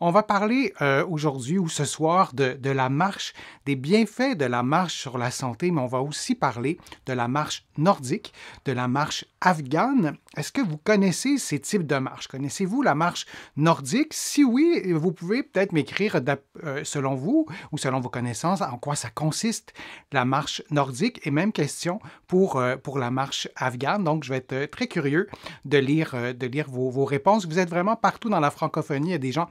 On va parler euh, aujourd'hui ou ce soir de, la marche, des bienfaits de la marche sur la santé, mais on va aussi parler de la marche nordique, de la marche afghane est-ce que vous connaissez ces types de marches? Connaissez-vous la marche nordique? Si oui, vous pouvez peut-être m'écrire euh, selon vous ou selon vos connaissances en quoi ça consiste la marche nordique et même question pour, euh, pour la marche afghane. Donc, je vais être euh, très curieux de lire, de lire vos, vos réponses. Vous êtes vraiment partout dans la francophonie. Il y a des gens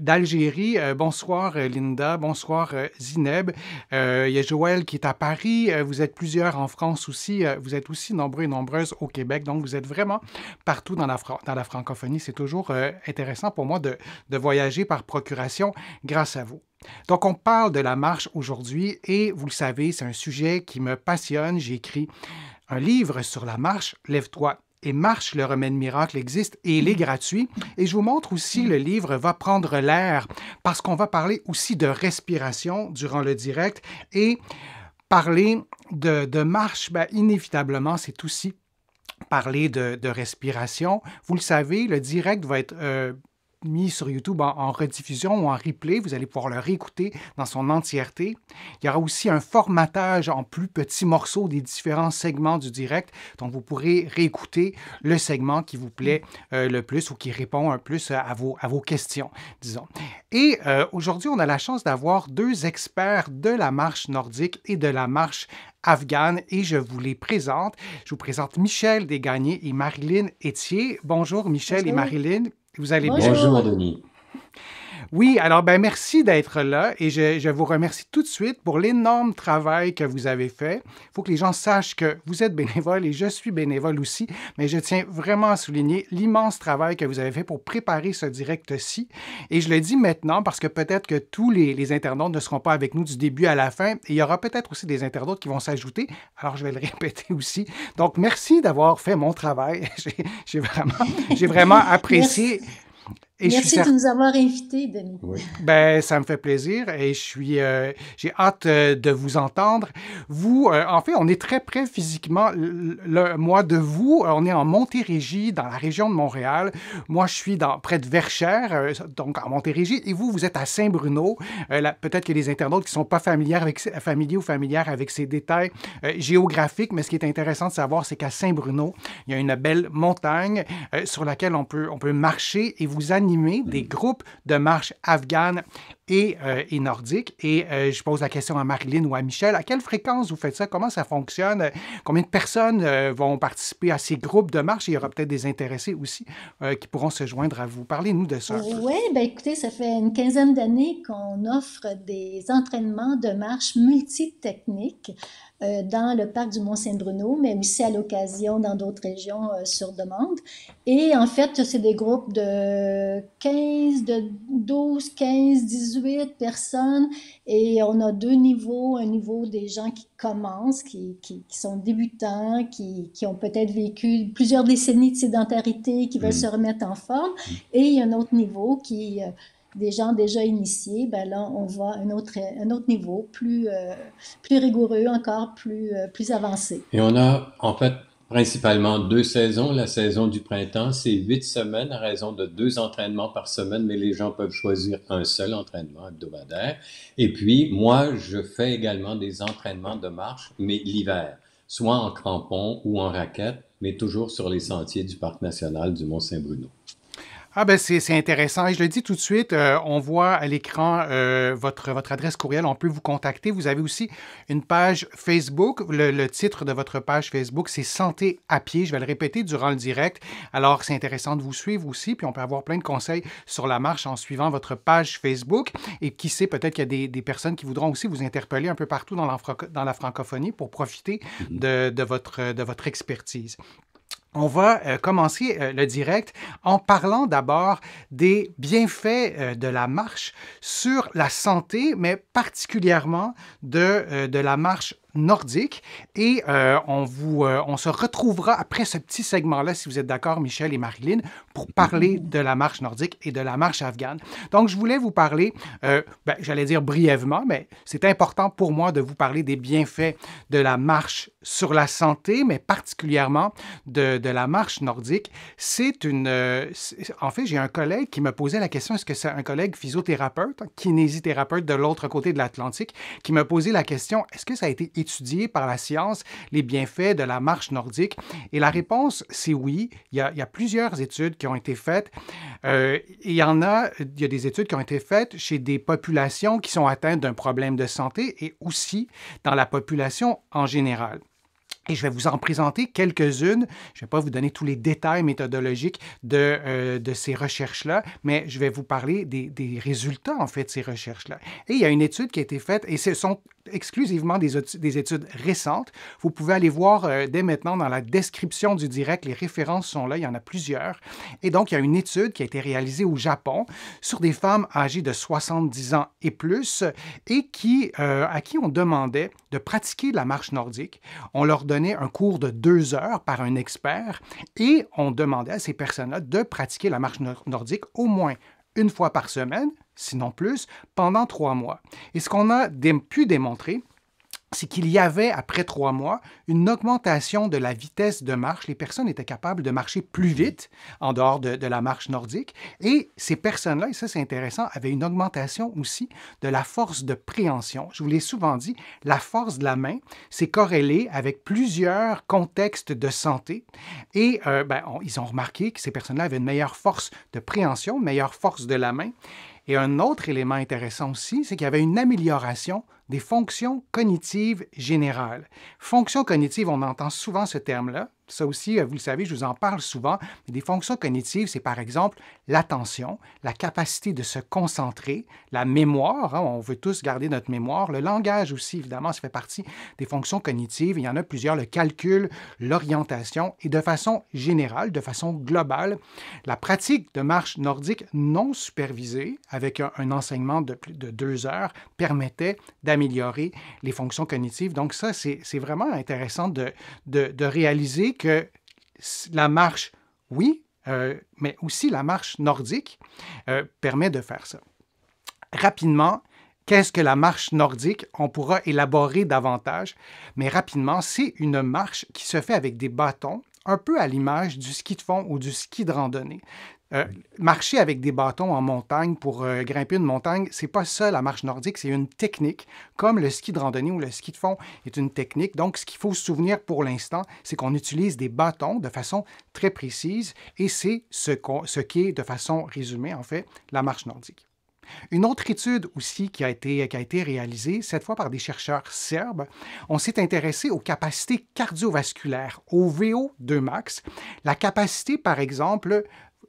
d'Algérie. bonsoir Linda, bonsoir Zineb. il y a Joël qui est à Paris. vous êtes plusieurs en France aussi. vous êtes aussi nombreux et nombreuses au Québec. Donc, vous êtes vraiment partout dans la, francophonie. C'est toujours euh, intéressant pour moi de, voyager par procuration grâce à vous. Donc, on parle de la marche aujourd'hui et vous le savez, c'est un sujet qui me passionne. J'ai écrit un livre sur la marche, Lève-toi et marche, le remède miracle existe et il est gratuit. Et je vous montre aussi le livre Va prendre l'air parce qu'on va parler aussi de respiration durant le direct et parler de, marche, ben, inévitablement, c'est aussi parler de, respiration. Vous le savez, le direct va être euh, mis sur YouTube en, rediffusion ou en replay. Vous allez pouvoir le réécouter dans son entièreté. Il y aura aussi un formatage en plus petits morceaux des différents segments du direct. Donc, vous pourrez réécouter le segment qui vous plaît euh, le plus ou qui répond un plus euh, à vos, à vos questions, disons. Et euh, aujourd'hui, on a la chance d'avoir deux experts de la marche nordique et de la marche afghane et je vous les présente. Je vous présente Michel Desgagnés et Marilyn Etier. Bonjour Michel et Marilyn. Vous allez Bonjour. bien Bonjour Denis. Oui, alors ben merci d'être là et je, vous remercie tout de suite pour l'énorme travail que vous avez fait. Il faut que les gens sachent que vous êtes bénévole et je suis bénévole aussi, mais je tiens vraiment à souligner l'immense travail que vous avez fait pour préparer ce direct-ci. Et je le dis maintenant parce que peut-être que tous les, internautes ne seront pas avec nous du début à la fin et il y aura peut-être aussi des internautes qui vont s'ajouter. Alors je vais le répéter aussi. Donc merci d'avoir fait mon travail. J'ai vraiment, vraiment apprécié. Merci de nous avoir invités, Denis. Ben, ça me fait plaisir et je suis, euh, j'ai hâte euh, de vous entendre. Vous, euh, en fait, on est très près physiquement, le, moi de vous. On est en Montérégie, dans la région de Montréal. Moi, je suis dans, près de Verchères, donc en Montérégie. Et vous, vous êtes à Saint-Bruno. peut-être que les internautes qui ne sont pas familiers, avec, familiers ou familières avec ces détails géographiques, mais ce qui est intéressant de savoir, c'est qu'à Saint-Bruno, il y a une belle montagne sur laquelle on peut, on peut marcher et vous animer des mm. groupes de marche afghanes et, euh, et nordique. Et euh, je pose la question à Marilyn ou à Michel, à quelle fréquence vous faites ça? Comment ça fonctionne? Combien de personnes euh, vont participer à ces groupes de marche? Il y aura peut-être des intéressés aussi qui pourront se joindre à vous. Parlez-nous de ça. Oui, ben écoutez, ça fait une quinzaine d'années qu'on offre des entraînements de marche multitechniques dans le parc du Mont-Saint-Bruno, mais aussi à l'occasion dans d'autres régions sur demande. Et en fait, c'est des groupes de 15, de 12, 15, 18 personnes et on a deux niveaux. Un niveau des gens qui commencent, qui, qui, sont débutants, qui, qui ont peut-être vécu plusieurs décennies de sédentarité, qui veulent mm. se remettre en forme. Mm. Et il y a un autre niveau qui... Euh, des gens déjà initiés, ben là, on voit un autre, un autre niveau, plus, euh, plus rigoureux, encore plus, euh, plus avancé. Et on a, en fait, principalement deux saisons. La saison du printemps, c'est huit semaines à raison de deux entraînements par semaine, mais les gens peuvent choisir un seul entraînement hebdomadaire. Et puis, moi, je fais également des entraînements de marche, mais l'hiver, soit en crampon ou en raquette, mais toujours sur les sentiers du Parc national du Mont-Saint-Bruno. Ah ben c'est intéressant. Et je le dis tout de suite, euh, on voit à l'écran euh, votre, votre adresse courriel, on peut vous contacter. Vous avez aussi une page Facebook. Le, titre de votre page Facebook, c'est Santé à pied. Je vais le répéter durant le direct. Alors c'est intéressant de vous suivre aussi, puis on peut avoir plein de conseils sur la marche en suivant votre page Facebook. Et qui sait, peut-être qu'il y a des, personnes qui voudront aussi vous interpeller un peu partout dans la, dans la francophonie pour profiter mm-hmm. de, votre, de votre expertise. On va euh, commencer euh, le direct en parlant d'abord des bienfaits euh, de la marche sur la santé, mais particulièrement de, de la marche nordique. Et euh, on, vous, euh, on se retrouvera après ce petit segment-là, si vous êtes d'accord, Michel et Marilyn, pour parler mm-hmm. de la marche nordique et de la marche afghane. Donc, je voulais vous parler, euh, ben, j'allais dire brièvement, mais c'est important pour moi de vous parler des bienfaits de la marche sur la santé, mais particulièrement de, la marche nordique. C'est une... en fait, j'ai un collègue qui me posait la question, est-ce que c'est un collègue physiothérapeute, kinésithérapeute de l'autre côté de l'Atlantique, qui me posait la question, est-ce que ça a été étudié par la science les bienfaits de la marche nordique? Et la réponse, c'est oui. Il y, a, plusieurs études qui ont été faites. Euh, il y en a, il y a des études qui ont été faites chez des populations qui sont atteintes d'un problème de santé et aussi dans la population en général. Et je vais vous en présenter quelques-unes. Je ne vais pas vous donner tous les détails méthodologiques de, euh, ces recherches-là, mais je vais vous parler des, résultats, en fait, de ces recherches-là. Et il y a une étude qui a été faite, et ce sont exclusivement des, des études récentes. Vous pouvez aller voir euh, dès maintenant dans la description du direct, les références sont là, il y en a plusieurs. Et donc, il y a une étude qui a été réalisée au Japon sur des femmes âgées de 70 ans et plus, et qui, euh, à qui on demandait de pratiquer la marche nordique. On leur un cours de deux heures par un expert et on demandait à ces personnes-là de pratiquer la marche nordique au moins une fois par semaine, sinon plus, pendant trois mois. Et ce qu'on a pu démontrer, c'est qu'il y avait, après trois mois, une augmentation de la vitesse de marche. Les personnes étaient capables de marcher plus mhm. vite en dehors de, la marche nordique. Et ces personnes-là, et ça c'est intéressant, avaient une augmentation aussi de la force de préhension. Je vous l'ai souvent dit, la force de la main, c'est corrélé avec plusieurs contextes de santé. Et euh, ben, ils ont remarqué que ces personnes-là avaient une meilleure force de préhension, une meilleure force de la main. Et un autre élément intéressant aussi, c'est qu'il y avait une amélioration des fonctions cognitives générales. Fonctions cognitives, on entend souvent ce terme-là, ça aussi, euh, vous le savez, je vous en parle souvent, des fonctions cognitives, c'est par exemple l'attention, la capacité de se concentrer, la mémoire, hein, on veut tous garder notre mémoire, le langage aussi, évidemment, ça fait partie des fonctions cognitives, il y en a plusieurs, le calcul, l'orientation, et de façon générale, de façon globale, la pratique de marche nordique non supervisée, avec un, enseignement de, de deux heures, permettait d'améliorer les fonctions cognitives. Donc ça, c'est vraiment intéressant de, de réaliser que la marche, oui, euh, mais aussi la marche nordique euh, permet de faire ça. Rapidement, qu'est-ce que la marche nordique On pourra élaborer davantage, mais rapidement, c'est une marche qui se fait avec des bâtons un peu à l'image du ski de fond ou du ski de randonnée. Euh, marcher avec des bâtons en montagne pour euh, grimper une montagne, c'est pas ça la marche nordique, c'est une technique. Comme le ski de randonnée ou le ski de fond est une technique. Donc, ce qu'il faut se souvenir pour l'instant, c'est qu'on utilise des bâtons de façon très précise et c'est ce, qui ce qu'est, de façon résumée, en fait, la marche nordique. Une autre étude aussi qui a, été, qui a été réalisée, cette fois par des chercheurs serbes, on s'est intéressé aux capacités cardiovasculaires, au VO2 max, la capacité par exemple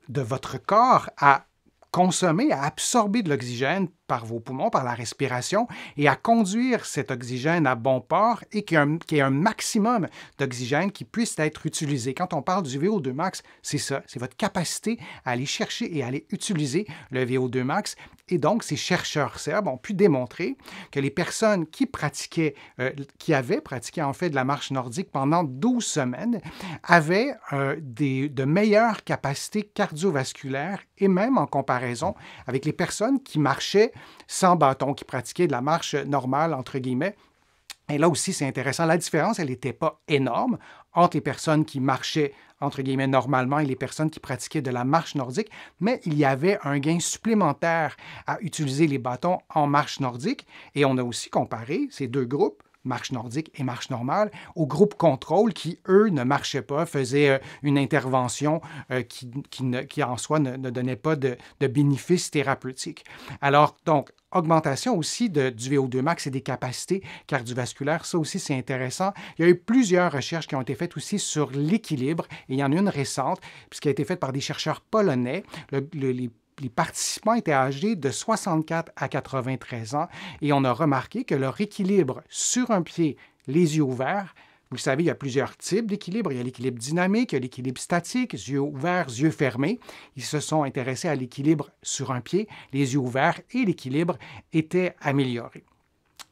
de votre corps à consommer, à absorber de l'oxygène par vos poumons, par la respiration, et à conduire cet oxygène à bon port et qu'il y ait un, maximum d'oxygène qui puisse être utilisé. Quand on parle du VO2 max, c'est ça, c'est votre capacité à aller chercher et à aller utiliser le VO2 max. Et donc, ces chercheurs serbes ont pu démontrer que les personnes qui pratiquaient, euh, qui avaient pratiqué en fait de la marche nordique pendant 12 semaines, avaient euh, des, de meilleures capacités cardiovasculaires et même en comparaison avec les personnes qui marchaient sans bâtons qui pratiquaient de la marche normale, entre guillemets. Et là aussi, c'est intéressant. La différence, elle n'était pas énorme entre les personnes qui marchaient, entre guillemets, normalement et les personnes qui pratiquaient de la marche nordique, mais il y avait un gain supplémentaire à utiliser les bâtons en marche nordique. Et on a aussi comparé ces deux groupes marche nordique et marche normale, au groupe contrôle qui, eux, ne marchaient pas, faisaient euh, une intervention euh, qui, qui, en soi ne, donnait pas de, de bénéfices thérapeutiques. Alors, donc, augmentation aussi de, du VO2 max et des capacités cardiovasculaires. Ça aussi, c'est intéressant. Il y a eu plusieurs recherches qui ont été faites aussi sur l'équilibre. Et il y en a une récente, puisqu'elle a été faite par des chercheurs polonais les participants étaient âgés de 64 à 93 ans et on a remarqué que leur équilibre sur un pied, les yeux ouverts, vous le savez, il y a plusieurs types d'équilibre. Il y a l'équilibre dynamique, il y a l'équilibre statique, yeux ouverts, yeux fermés. Ils se sont intéressés à l'équilibre sur un pied, les yeux ouverts et l'équilibre était amélioré.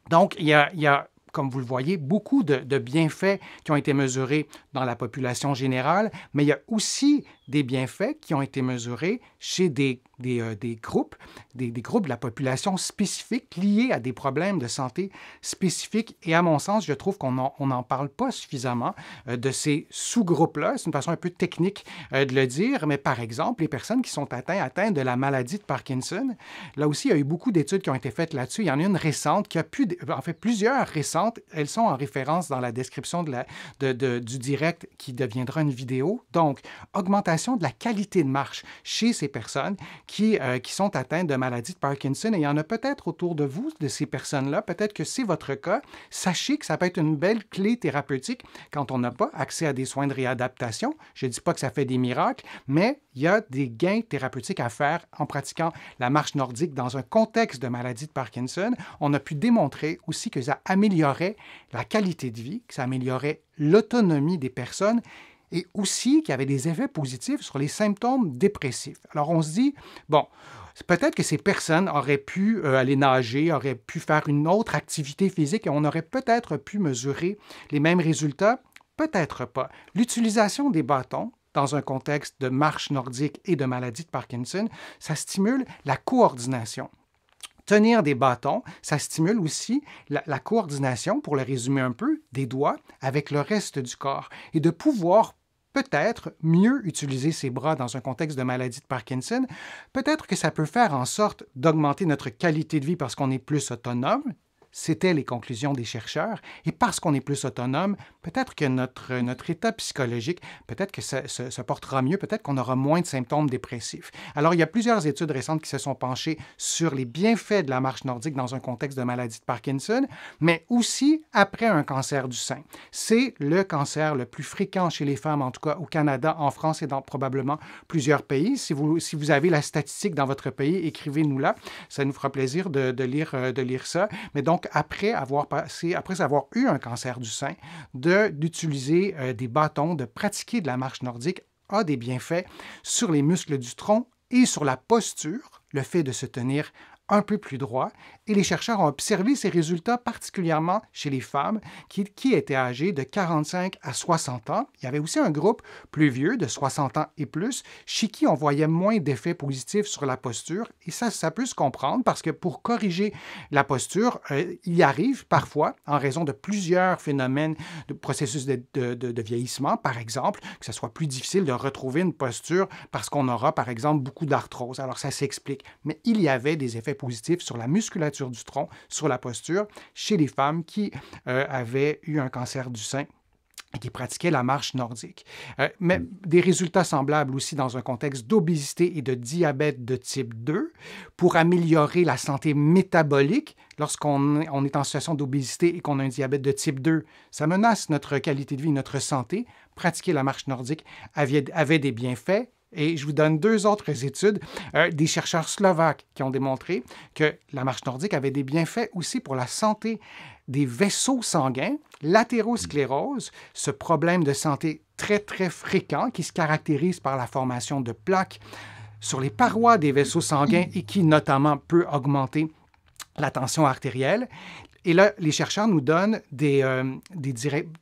Donc, il y a, comme vous le voyez, beaucoup de, de, bienfaits qui ont été mesurés dans la population générale, mais il y a aussi des bienfaits qui ont été mesurés chez des, des, euh, des groupes, des, des, groupes de la population spécifique liés à des problèmes de santé spécifiques. Et à mon sens, je trouve qu'on n'en parle pas suffisamment euh, de ces sous-groupes-là. C'est une façon un peu technique euh, de le dire, mais par exemple, les personnes qui sont atteintes, de la maladie de Parkinson, là aussi, il y a eu beaucoup d'études qui ont été faites là-dessus. Il y en a une récente qui a pu, en fait, plusieurs récentes, elles sont en référence dans la description de la, de, de, du direct qui deviendra une vidéo. Donc, augmentation de la qualité de marche chez ces personnes qui, euh, qui sont atteintes de maladie de Parkinson. Et il y en a peut-être autour de vous, de ces personnes-là. Peut-être que c'est votre cas. Sachez que ça peut être une belle clé thérapeutique quand on n'a pas accès à des soins de réadaptation. Je ne dis pas que ça fait des miracles, mais il y a des gains thérapeutiques à faire en pratiquant la marche nordique dans un contexte de maladie de Parkinson. On a pu démontrer aussi que ça améliorait la qualité de vie, que ça améliorait l'autonomie des personnes et aussi qui avait des effets positifs sur les symptômes dépressifs. Alors on se dit, bon, peut-être que ces personnes auraient pu euh, aller nager, auraient pu faire une autre activité physique et on aurait peut-être pu mesurer les mêmes résultats. Peut-être pas. L'utilisation des bâtons dans un contexte de marche nordique et de maladie de Parkinson, ça stimule la coordination. Tenir des bâtons, ça stimule aussi la, la coordination, pour le résumer un peu, des doigts avec le reste du corps et de pouvoir peut-être mieux utiliser ses bras dans un contexte de maladie de Parkinson, peut-être que ça peut faire en sorte d'augmenter notre qualité de vie parce qu'on est plus autonome, c'était les conclusions des chercheurs. Et parce qu'on est plus autonome, peut-être que notre, notre état psychologique, peut-être que ça se portera mieux, peut-être qu'on aura moins de symptômes dépressifs. Alors, il y a plusieurs études récentes qui se sont penchées sur les bienfaits de la marche nordique dans un contexte de maladie de Parkinson, mais aussi après un cancer du sein. C'est le cancer le plus fréquent chez les femmes, en tout cas au Canada, en France et dans probablement plusieurs pays. Si vous, si vous avez la statistique dans votre pays, écrivez-nous là. Ça nous fera plaisir de, lire, euh, de lire ça. Mais donc, après avoir, passé, après avoir eu un cancer du sein, d'utiliser de, d'utiliser euh, des bâtons, de pratiquer de la marche nordique a des bienfaits sur les muscles du tronc et sur la posture, le fait de se tenir un peu plus droit, et les chercheurs ont observé ces résultats particulièrement chez les femmes qui, étaient âgées de 45 à 60 ans. Il y avait aussi un groupe plus vieux de 60 ans et plus, chez qui on voyait moins d'effets positifs sur la posture, et ça, ça peut se comprendre parce que pour corriger la posture, euh, il arrive parfois, en raison de plusieurs phénomènes de processus de, de vieillissement, par exemple, que ce soit plus difficile de retrouver une posture parce qu'on aura, par exemple, beaucoup d'arthrose. Alors ça s'explique, mais il y avait des effets positif sur la musculature du tronc, sur la posture, chez les femmes qui euh, avaient eu un cancer du sein et qui pratiquaient la marche nordique. Euh, mais des résultats semblables aussi dans un contexte d'obésité et de diabète de type 2 pour améliorer la santé métabolique. Lorsqu'on est en situation d'obésité et qu'on a un diabète de type 2, ça menace notre qualité de vie, notre santé. Pratiquer la marche nordique avait des bienfaits et je vous donne deux autres études euh, des chercheurs slovaques qui ont démontré que la marche nordique avait des bienfaits aussi pour la santé des vaisseaux sanguins, l'athérosclérose, ce problème de santé très très fréquent qui se caractérise par la formation de plaques sur les parois des vaisseaux sanguins et qui notamment peut augmenter la tension artérielle, et là, les chercheurs nous donnent des, euh,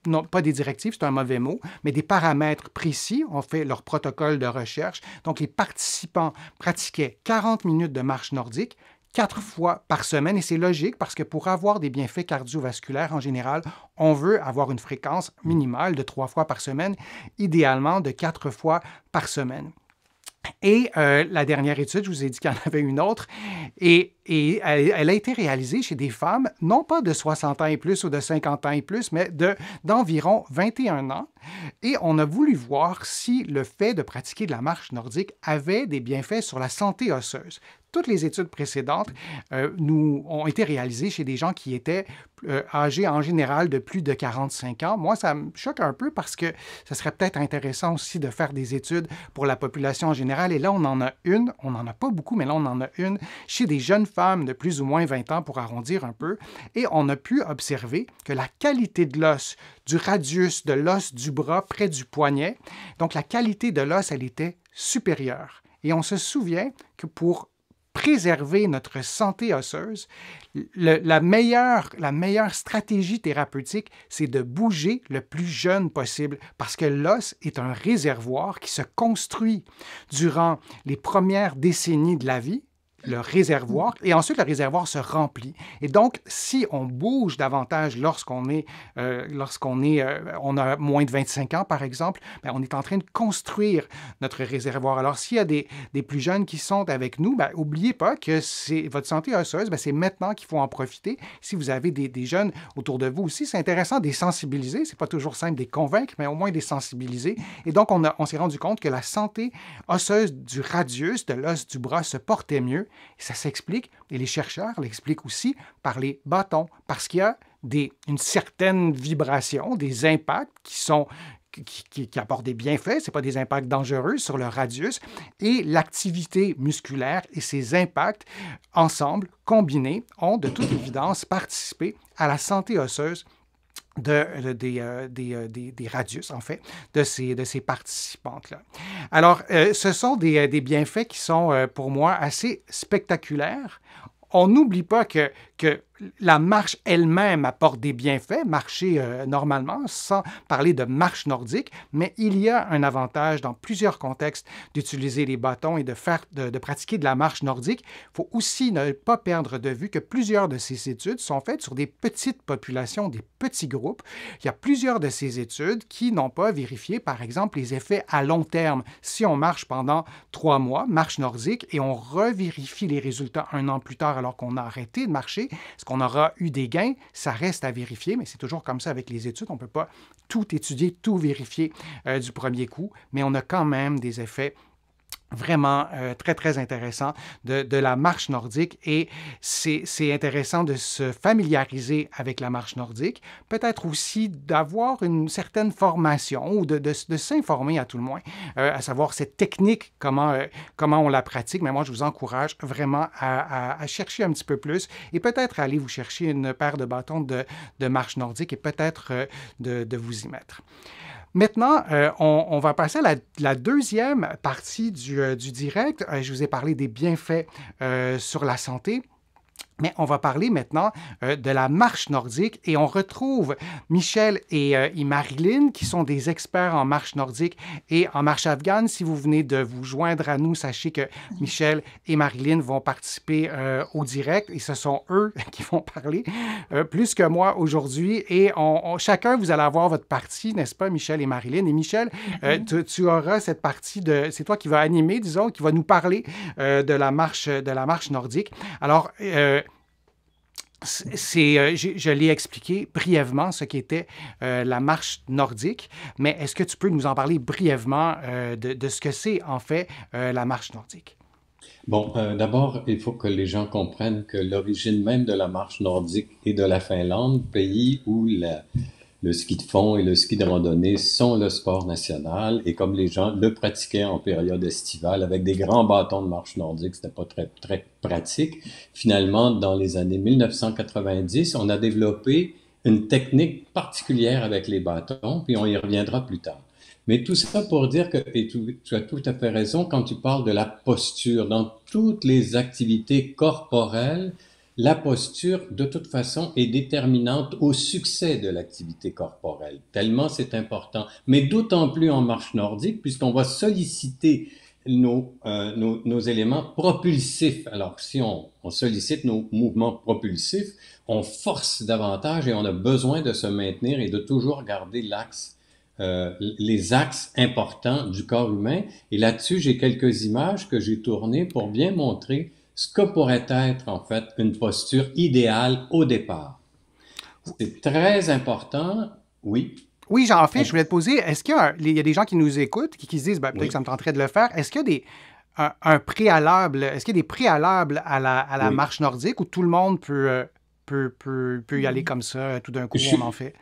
non pas des directives, c'est un mauvais mot, mais des paramètres précis. On fait leur protocole de recherche. Donc, les participants pratiquaient 40 minutes de marche nordique, quatre fois par semaine. Et c'est logique parce que pour avoir des bienfaits cardiovasculaires en général, on veut avoir une fréquence minimale de trois fois par semaine, idéalement de quatre fois par semaine. Et euh, la dernière étude, je vous ai dit qu'il y en avait une autre, et, elle, a été réalisée chez des femmes, non pas de 60 ans et plus ou de 50 ans et plus, mais d'environ 21 ans. Et on a voulu voir si le fait de pratiquer de la marche nordique avait des bienfaits sur la santé osseuse toutes les études précédentes euh, nous ont été réalisées chez des gens qui étaient euh, âgés en général de plus de 45 ans. Moi, ça me choque un peu parce que ce serait peut-être intéressant aussi de faire des études pour la population en général. Et là, on en a une, on n'en a pas beaucoup, mais là, on en a une chez des jeunes femmes de plus ou moins 20 ans pour arrondir un peu. Et on a pu observer que la qualité de l'os, du radius de l'os du bras près du poignet, donc la qualité de l'os, elle était supérieure. Et on se souvient que pour préserver notre santé osseuse, la, meilleure, la meilleure stratégie thérapeutique, c'est de bouger le plus jeune possible, parce que l'os est un réservoir qui se construit durant les premières décennies de la vie, le réservoir et ensuite le réservoir se remplit. Et donc, si on bouge davantage lorsqu'on est, euh, lorsqu'on est, euh, on a moins de 25 ans par exemple, ben, on est en train de construire notre réservoir. Alors, s'il y a des, des plus jeunes qui sont avec nous, n'oubliez ben, oubliez pas que c'est votre santé osseuse, ben, c'est maintenant qu'il faut en profiter. Si vous avez des, des jeunes autour de vous aussi, c'est intéressant de les sensibiliser. C'est pas toujours simple de les convaincre, mais au moins de les sensibiliser. Et donc, on, a, on s'est rendu compte que la santé osseuse du radius, de l'os du bras, se portait mieux ça s'explique, et les chercheurs l'expliquent aussi, par les bâtons, parce qu'il y a une certaine vibration, des impacts qui apportent des bienfaits, ce pas des impacts dangereux sur le radius, et l'activité musculaire et ses impacts ensemble, combinés, ont de toute évidence participé à la santé osseuse de, euh, des, euh, euh radius, en fait, de ces, de ces participantes-là. Alors, euh, ce sont des, bienfaits qui sont, pour moi, assez spectaculaires. On n'oublie pas que, que la marche elle-même apporte des bienfaits, marcher euh, normalement, sans parler de marche nordique, mais il y a un avantage dans plusieurs contextes d'utiliser les bâtons et de, faire, de, pratiquer de la marche nordique. Il faut aussi ne pas perdre de vue que plusieurs de ces études sont faites sur des petites populations, des petits groupes. Il y a plusieurs de ces études qui n'ont pas vérifié, par exemple, les effets à long terme. Si on marche pendant trois mois, marche nordique, et on revérifie les résultats un an plus tard alors qu'on a arrêté de marcher, on aura eu des gains, ça reste à vérifier, mais c'est toujours comme ça avec les études. On ne peut pas tout étudier, tout vérifier euh, du premier coup, mais on a quand même des effets vraiment euh, très, très intéressant de, la marche nordique et c'est intéressant de se familiariser avec la marche nordique, peut-être aussi d'avoir une certaine formation ou de, s'informer à tout le moins, euh, à savoir cette technique, comment, euh, comment on la pratique. Mais moi, je vous encourage vraiment à, à chercher un petit peu plus et peut-être aller vous chercher une paire de bâtons de, marche nordique et peut-être de vous y mettre. Maintenant, euh, on, va passer à la, deuxième partie du euh, direct. Euh, je vous ai parlé des bienfaits sur la santé. Mais on va parler maintenant euh, de la marche nordique et on retrouve Michel euh, et, Marilyn qui sont des experts en marche nordique et en marche afghane. Si vous venez de vous joindre à nous, sachez que Michel et Marilyn vont participer euh, au direct et ce sont eux qui vont parler plus que moi aujourd'hui. Et chacun, vous allez avoir votre partie, n'est-ce pas, Michel et Marilyn? Et Michel, mm-hmm. tu, auras cette partie de... C'est toi qui vas animer, disons, qui va nous parler de, la marche, de la marche nordique. Alors, c'est, euh, je, l'ai expliqué brièvement ce qu'était euh, la marche nordique, mais est-ce que tu peux nous en parler brièvement euh, de, ce que c'est en fait la marche nordique? Bon, d'abord, il faut que les gens comprennent que l'origine même de la marche nordique est de la Finlande, pays où la, le ski de fond et le ski de randonnée sont le sport national et comme les gens le pratiquaient en période estivale avec des grands bâtons de marche nordique, c'était pas très très pratique. Finalement, dans les années 1990, on a développé une technique particulière avec les bâtons, puis on y reviendra plus tard. Mais tout ça pour dire que, tu as tout à fait raison quand tu parles de la posture. Dans toutes les activités corporelles, la posture, de toute façon, est déterminante au succès de l'activité corporelle, tellement c'est important, mais d'autant plus en marche nordique, puisqu'on va solliciter nos, euh, éléments propulsifs. Alors, si on, sollicite nos mouvements propulsifs, on force davantage et on a besoin de se maintenir et de toujours garder l'axe euh, les axes importants du corps humain. Et là-dessus, j'ai quelques images que j'ai tournées pour bien montrer ce que pourrait être en fait une posture idéale au départ. C'est très important, oui. Oui, j'en fais, je voulais te poser, est-ce qu'il y, a des gens qui nous écoutent, qui, se disent, ben, peut-être que ça me tenterait de le faire, est-ce qu'il y a des, un, préalable, est-ce qu'il y a des préalables à la, marche nordique où tout le monde peut, euh, peut, peut, y aller mm-hmm. comme ça, tout d'un coup, je on en fait?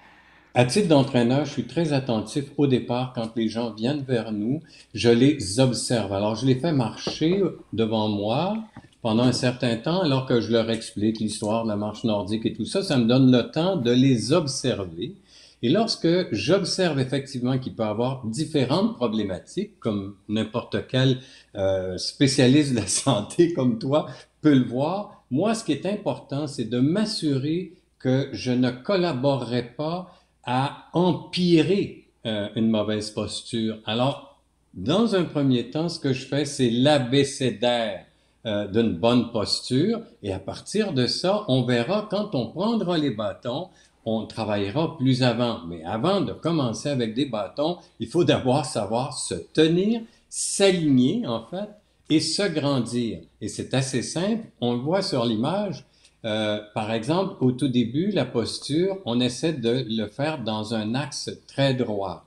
À titre d'entraîneur, je suis très attentif au départ quand les gens viennent vers nous. Je les observe. Alors, je les fais marcher devant moi pendant un certain temps, alors que je leur explique l'histoire de la marche nordique et tout ça, ça me donne le temps de les observer. Et lorsque j'observe effectivement qu'il peut y avoir différentes problématiques, comme n'importe quel euh, spécialiste de la santé comme toi peut le voir, moi, ce qui est important, c'est de m'assurer que je ne collaborerai pas à empirer euh, une mauvaise posture. Alors, dans un premier temps, ce que je fais, c'est l'abécédaire euh, d'une bonne posture. Et à partir de ça, on verra quand on prendra les bâtons, on travaillera plus avant. Mais avant de commencer avec des bâtons, il faut d'abord savoir se tenir, s'aligner en fait, et se grandir. Et c'est assez simple. On le voit sur l'image. Euh, par exemple, au tout début, la posture, on essaie de le faire dans un axe très droit.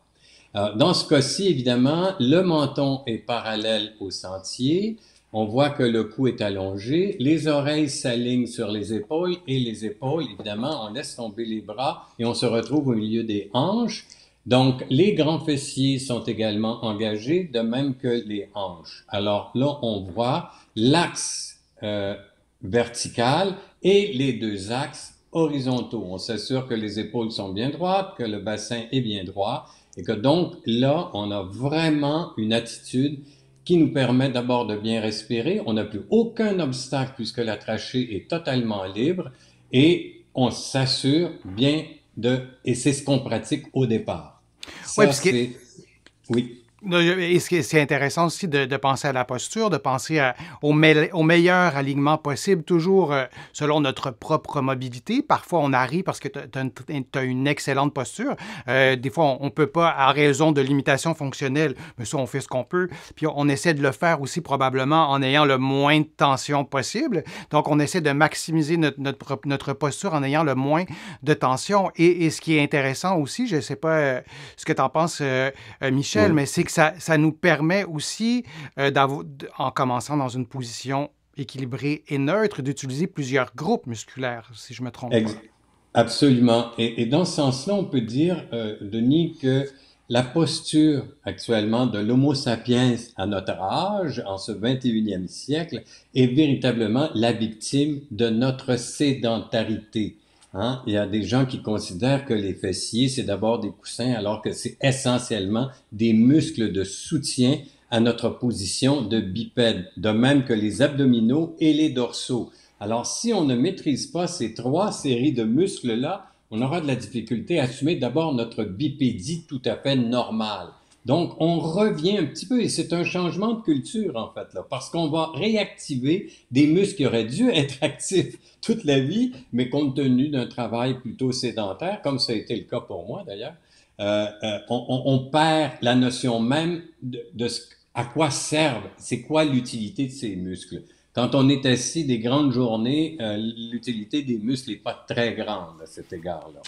Euh, dans ce cas-ci, évidemment, le menton est parallèle au sentier. On voit que le cou est allongé, les oreilles s'alignent sur les épaules et les épaules, évidemment, on laisse tomber les bras et on se retrouve au milieu des hanches. Donc, les grands fessiers sont également engagés, de même que les hanches. Alors là, on voit l'axe euh, vertical et les deux axes horizontaux. On s'assure que les épaules sont bien droites, que le bassin est bien droit et que donc là, on a vraiment une attitude qui nous permet d'abord de bien respirer. On n'a plus aucun obstacle puisque la trachée est totalement libre et on s'assure bien de... Et c'est ce qu'on pratique au départ. Oui, parce que... Oui. Et c'est intéressant aussi de, penser à la posture, de penser au, au, meilleur alignement possible, toujours euh, selon notre propre mobilité. Parfois, on arrive parce que tu as, une excellente posture. Euh, des fois, on ne peut pas, à raison de limitations fonctionnelles, mais ça, on fait ce qu'on peut. Puis, on, essaie de le faire aussi probablement en ayant le moins de tension possible. Donc, on essaie de maximiser notre, notre, posture en ayant le moins de tension. Et, ce qui est intéressant aussi, je ne sais pas euh, ce que tu en penses, Michel, mais c'est ça, nous permet aussi, euh, en commençant dans une position équilibrée et neutre, d'utiliser plusieurs groupes musculaires, si je me trompe pas. Absolument. Et, dans ce sens-là, on peut dire, euh, Denis, que la posture actuellement de l'Homo sapiens à notre âge, en ce 21e siècle, est véritablement la victime de notre sédentarité. Hein. Il y a des gens qui considèrent que les fessiers, c'est d'abord des coussins, alors que c'est essentiellement des muscles de soutien à notre position de bipède, de même que les abdominaux et les dorsaux. Alors, si on ne maîtrise pas ces trois séries de muscles-là, on aura de la difficulté à assumer d'abord notre bipédie tout à fait normale. Donc, on revient un petit peu, et c'est un changement de culture, en fait, là, parce qu'on va réactiver des muscles qui auraient dû être actifs toute la vie, mais compte tenu d'un travail plutôt sédentaire, comme ça a été le cas pour moi d'ailleurs, euh, euh, on, perd la notion même de, ce, à quoi servent, c'est quoi l'utilité de ces muscles. Quand on est assis des grandes journées, euh, l'utilité des muscles n'est pas très grande à cet égard-là.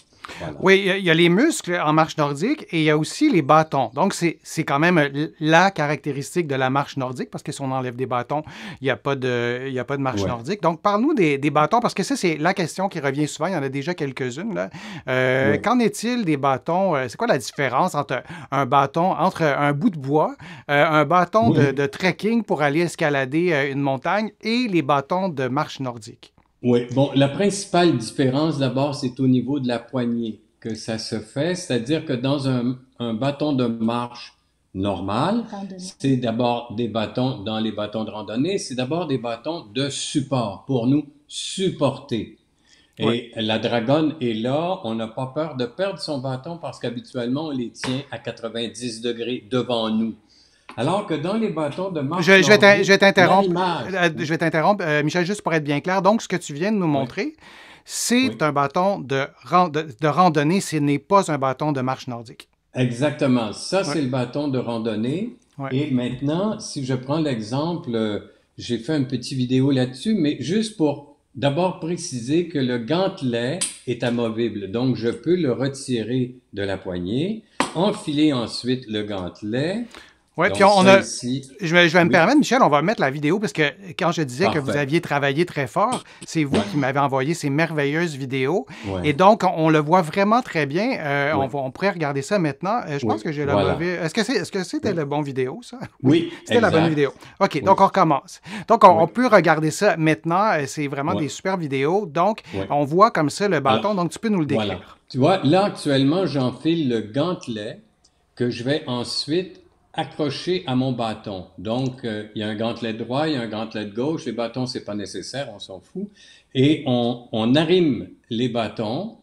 Oui, il y, a les muscles en marche nordique et il y a aussi les bâtons. Donc, c'est quand même la caractéristique de la marche nordique parce que si on enlève des bâtons, il n'y a, pas de, y a pas de marche nordique. Donc, parle-nous des, bâtons parce que ça, c'est la question qui revient souvent. Il y en a déjà quelques-unes. Euh, qu'en est-il des bâtons? Euh, c'est quoi la différence entre un bâton, entre un bout de bois, euh, un bâton de trekking pour aller escalader une montagne et les bâtons de marche nordique? Oui, bon, la principale différence d'abord, c'est au niveau de la poignée que ça se fait, c'est-à-dire que dans un, bâton de marche normal, c'est d'abord des bâtons, dans les bâtons de randonnée, c'est d'abord des bâtons de support pour nous supporter. Et la dragonne est là, on n'a pas peur de perdre son bâton parce qu'habituellement, on les tient à 90 degrés devant nous. Alors que dans les bâtons de marche. nordique... je vais t'interrompre. Euh, je vais euh, Michel, juste pour être bien clair. Donc, ce que tu viens de nous montrer, c'est un bâton de, randonnée, ce n'est pas un bâton de marche nordique. Exactement. Ça, c'est le bâton de randonnée. Et maintenant, si je prends l'exemple, euh, j'ai fait une petite vidéo là-dessus, mais juste pour d'abord préciser que le gantelet est amovible. Donc, je peux le retirer de la poignée, enfiler ensuite le gantelet oui, puis on, a. Je, vais, me permettre, Michel, on va mettre la vidéo parce que quand je disais que vous aviez travaillé très fort, c'est vous qui m'avez envoyé ces merveilleuses vidéos. Et donc, on, le voit vraiment très bien. Euh, on, pourrait regarder ça maintenant. Euh, je pense que j'ai la bonne... Est-ce que, c'est, ce c'était la bonne vidéo, ça? Oui. c'était la bonne vidéo. OK, donc on recommence. Donc, on, peut regarder ça maintenant. Euh, c'est vraiment des super vidéos. Donc, on voit comme ça le bâton. donc, tu peux nous le décrire. Voilà. Tu vois, là, actuellement, j'enfile le gantelet que je vais ensuite accroché à mon bâton. Donc, euh, il y a un gantelet droit, il y a un gantelet gauche. Les bâtons, c'est pas nécessaire, on s'en fout. Et on, on arrime les bâtons,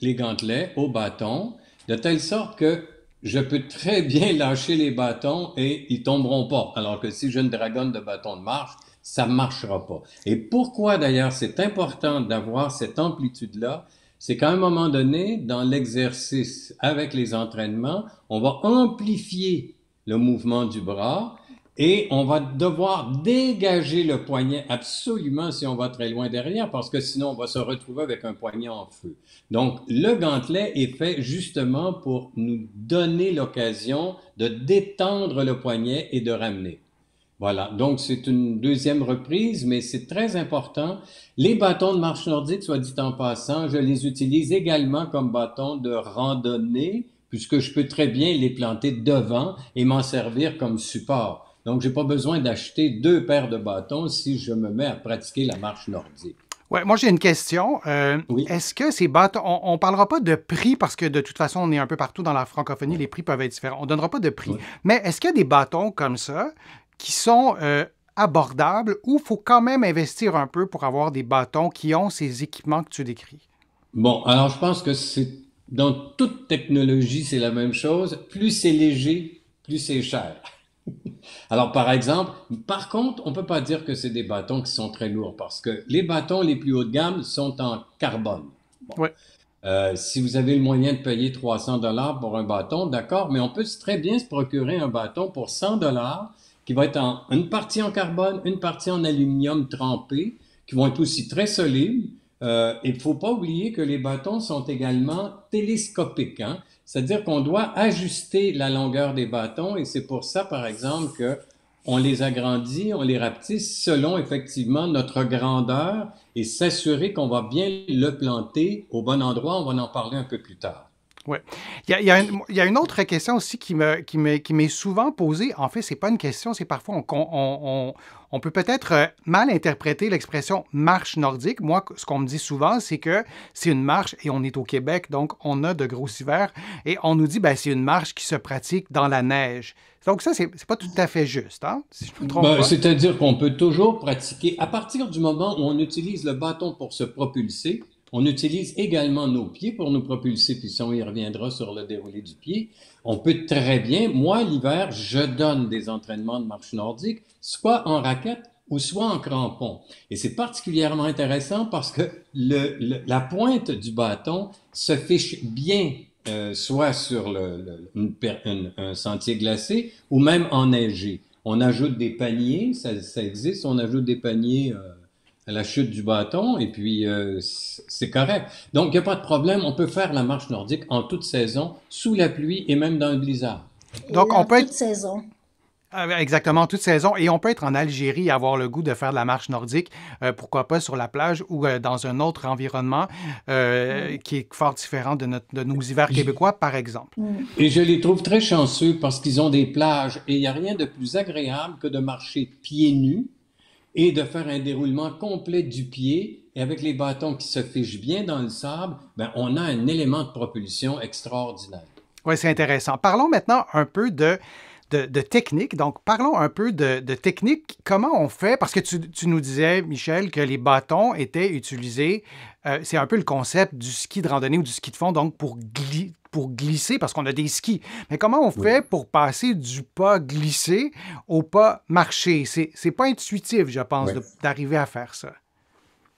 les gantelets au bâton, de telle sorte que je peux très bien lâcher les bâtons et ils tomberont pas. Alors que si je ne dragonne de bâton de marche, ça marchera pas. Et pourquoi d'ailleurs c'est important d'avoir cette amplitude-là? c'est qu'à un moment donné, dans l'exercice avec les entraînements, on va amplifier le mouvement du bras et on va devoir dégager le poignet absolument si on va très loin derrière, parce que sinon on va se retrouver avec un poignet en feu. Donc le gantelet est fait justement pour nous donner l'occasion de détendre le poignet et de ramener. Voilà, donc c'est une deuxième reprise, mais c'est très important. Les bâtons de marche nordique, soit dit en passant, je les utilise également comme bâtons de randonnée, puisque je peux très bien les planter devant et m'en servir comme support. Donc, j'ai pas besoin d'acheter deux paires de bâtons si je me mets à pratiquer la marche nordique. Ouais, moi j'ai une question. Euh, est-ce que ces bâtons, on, ne parlera pas de prix parce que de toute façon on est un peu partout dans la francophonie, les prix peuvent être différents. On donnera pas de prix. Mais est-ce qu'il y a des bâtons comme ça qui sont euh, abordables ou faut quand même investir un peu pour avoir des bâtons qui ont ces équipements que tu décris? Bon, alors je pense que c'est dans toute technologie, c'est la même chose. Plus c'est léger, plus c'est cher. Alors, par exemple, par contre, on ne peut pas dire que c'est des bâtons qui sont très lourds parce que les bâtons les plus haut de gamme sont en carbone. Euh, si vous avez le moyen de payer 300 dollars pour un bâton, d'accord, mais on peut très bien se procurer un bâton pour 100 dollars qui va être en une partie en carbone, une partie en aluminium trempé, qui vont être aussi très solides. Euh, et il ne faut pas oublier que les bâtons sont également télescopiques, hein. c'est-à-dire qu'on doit ajuster la longueur des bâtons et c'est pour ça, par exemple, que on les agrandit, on les rapetisse selon effectivement notre grandeur et s'assurer qu'on va bien le planter au bon endroit. On va en parler un peu plus tard. Oui. Il y, a, une autre question aussi qui m'est me, qui me, qui souvent posée. En fait, c'est pas une question, c'est parfois on, on, on, peut peut-être euh, mal interpréter l'expression marche nordique. Moi, ce qu'on me dit souvent, c'est que c'est une marche et on est au Québec, donc on a de gros hivers et on nous dit ben, c'est une marche qui se pratique dans la neige. Donc ça, c'est pas tout à fait juste, hein, si je me trompe ben, C'est-à-dire qu'on peut toujours pratiquer, à partir du moment où on utilise le bâton pour se propulser, on utilise également nos pieds pour nous propulser, puis on y reviendra sur le déroulé du pied. On peut très bien, moi, l'hiver, je donne des entraînements de marche nordique, soit en raquette ou soit en crampon. Et c'est particulièrement intéressant parce que la pointe du bâton se fiche bien euh, soit sur un sentier glacé ou même enneigé. On ajoute des paniers, ça, existe, on ajoute des paniers euh, à la chute du bâton, et puis euh, c'est correct. Donc, il n'y a pas de problème, on peut faire la marche nordique en toute saison, sous la pluie et même dans le blizzard. Donc, on peut toute saison. Ah exactement, toute saison. Et on peut être en Algérie, avoir le goût de faire de la marche nordique, euh, pourquoi pas sur la plage ou euh, dans un autre environnement mm. qui est fort différent de, notre, nos hivers québécois, par exemple. Mm. Et je les trouve très chanceux parce qu'ils ont des plages et il n'y a rien de plus agréable que de marcher pieds nus et de faire un déroulement complet du pied. Et avec les bâtons qui se fichent bien dans le sable, ben, on a un élément de propulsion extraordinaire. Oui, c'est intéressant. Parlons maintenant un peu de de, technique. Donc, parlons un peu de, technique. Comment on fait? Parce que tu, nous disais, Michel, que les bâtons étaient utilisés. Euh, c'est un peu le concept du ski de randonnée ou du ski de fond, donc pour glisser pour glisser parce qu'on a des skis. Mais comment on fait pour passer du pas glissé au pas marché? C'est pas intuitif, je pense, d'arriver à faire ça.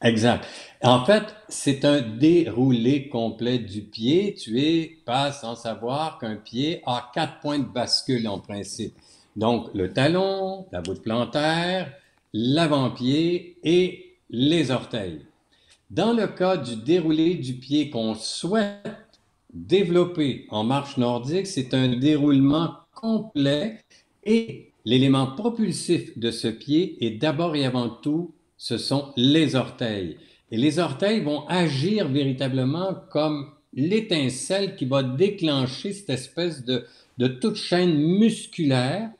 Exact. En fait, c'est un déroulé complet du pied. Tu es pas sans savoir qu'un pied a quatre points de bascule en principe. Donc, le talon, la voûte plantaire, l'avant-pied et les orteils. Dans le cas du déroulé du pied qu'on souhaite développé en marche nordique, c'est un déroulement complet et l'élément propulsif de ce pied est d'abord et avant tout, ce sont les orteils. Et les orteils vont agir véritablement comme l'étincelle qui va déclencher cette espèce de, de toute chaîne musculaire,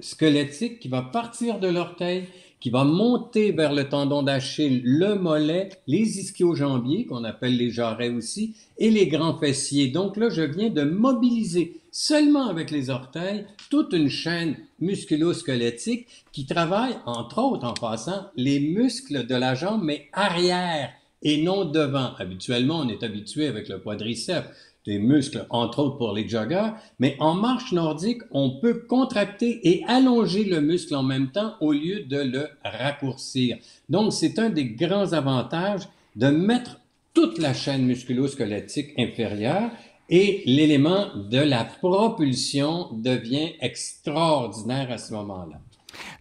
squelettique, qui va partir de l'orteil qui va monter vers le tendon d'Achille, le mollet, les ischio-jambiers, qu'on appelle les jarrets aussi, et les grands fessiers. Donc là, je viens de mobiliser seulement avec les orteils toute une chaîne musculo-squelettique qui travaille, entre autres en passant, les muscles de la jambe, mais arrière et non devant. Habituellement, on est habitué avec le quadriceps des muscles, entre autres pour les joggeurs, mais en marche nordique, on peut contracter et allonger le muscle en même temps au lieu de le raccourcir. Donc, c'est un des grands avantages de mettre toute la chaîne musculo-squelettique inférieure et l'élément de la propulsion devient extraordinaire à ce moment-là.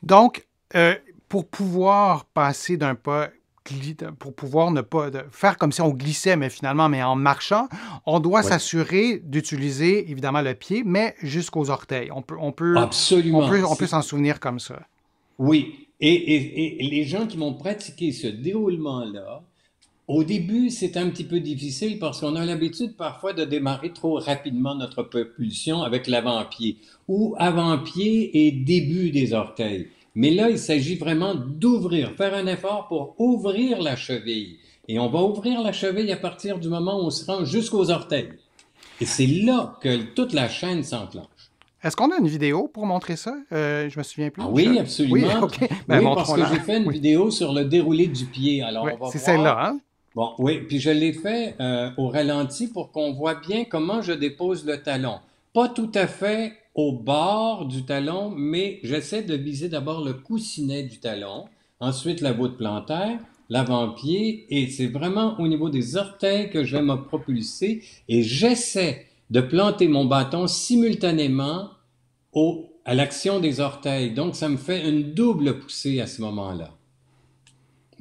Donc, euh, pour pouvoir passer d'un pas pour pouvoir ne pas faire comme si on glissait, mais finalement, mais en marchant, on doit s'assurer d'utiliser évidemment le pied, mais jusqu'aux orteils. On peut, on peut, on peut, s'en souvenir comme ça. Oui, et, et les gens qui vont pratiquer ce déroulement-là, au début, c'est un petit peu difficile parce qu'on a l'habitude parfois de démarrer trop rapidement notre propulsion avec l'avant-pied ou avant-pied et début des orteils. Mais là, il s'agit vraiment d'ouvrir, faire un effort pour ouvrir la cheville. Et on va ouvrir la cheville à partir du moment où on se rend jusqu'aux orteils. Et c'est là que toute la chaîne s'enclenche. Est-ce qu'on a une vidéo pour montrer ça? Euh, je me souviens plus. Ah oui, absolument. Oui, ben, parce que j'ai fait une vidéo sur le déroulé du pied. Alors, on va C'est celle-là, hein? Bon, oui, puis je l'ai fait euh, au ralenti pour qu'on voit bien comment je dépose le talon. Pas tout à fait au bord du talon, mais j'essaie de viser d'abord le coussinet du talon, ensuite la voûte plantaire, l'avant-pied, et c'est vraiment au niveau des orteils que je vais me propulser, et j'essaie de planter mon bâton simultanément au, à l'action des orteils. Donc, ça me fait une double poussée à ce moment-là.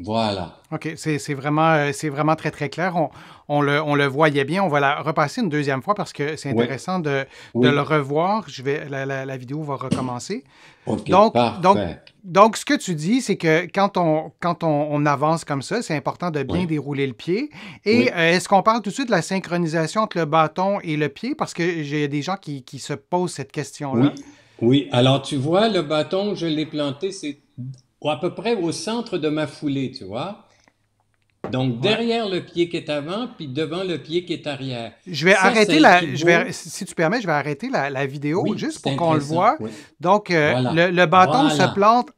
Voilà. OK, c'est vraiment, euh, vraiment très, très clair. On, on le, voyait bien. On va la repasser une deuxième fois parce que c'est intéressant de, le revoir. Je vais, la, vidéo va recommencer. donc, donc, ce que tu dis, c'est que quand on, quand on, avance comme ça, c'est important de bien dérouler le pied. Et euh, est-ce qu'on parle tout de suite de la synchronisation entre le bâton et le pied? Parce que j'ai des gens qui, se posent cette question-là. Oui. oui. alors tu vois, le bâton, je l'ai planté, c'est à peu près au centre de ma foulée, tu vois. Donc, derrière le pied qui est avant, puis devant le pied qui est arrière. Je vais arrêter la. si tu permets, je vais arrêter la, vidéo juste pour qu'on le voit. Donc, euh, le, bâton se plante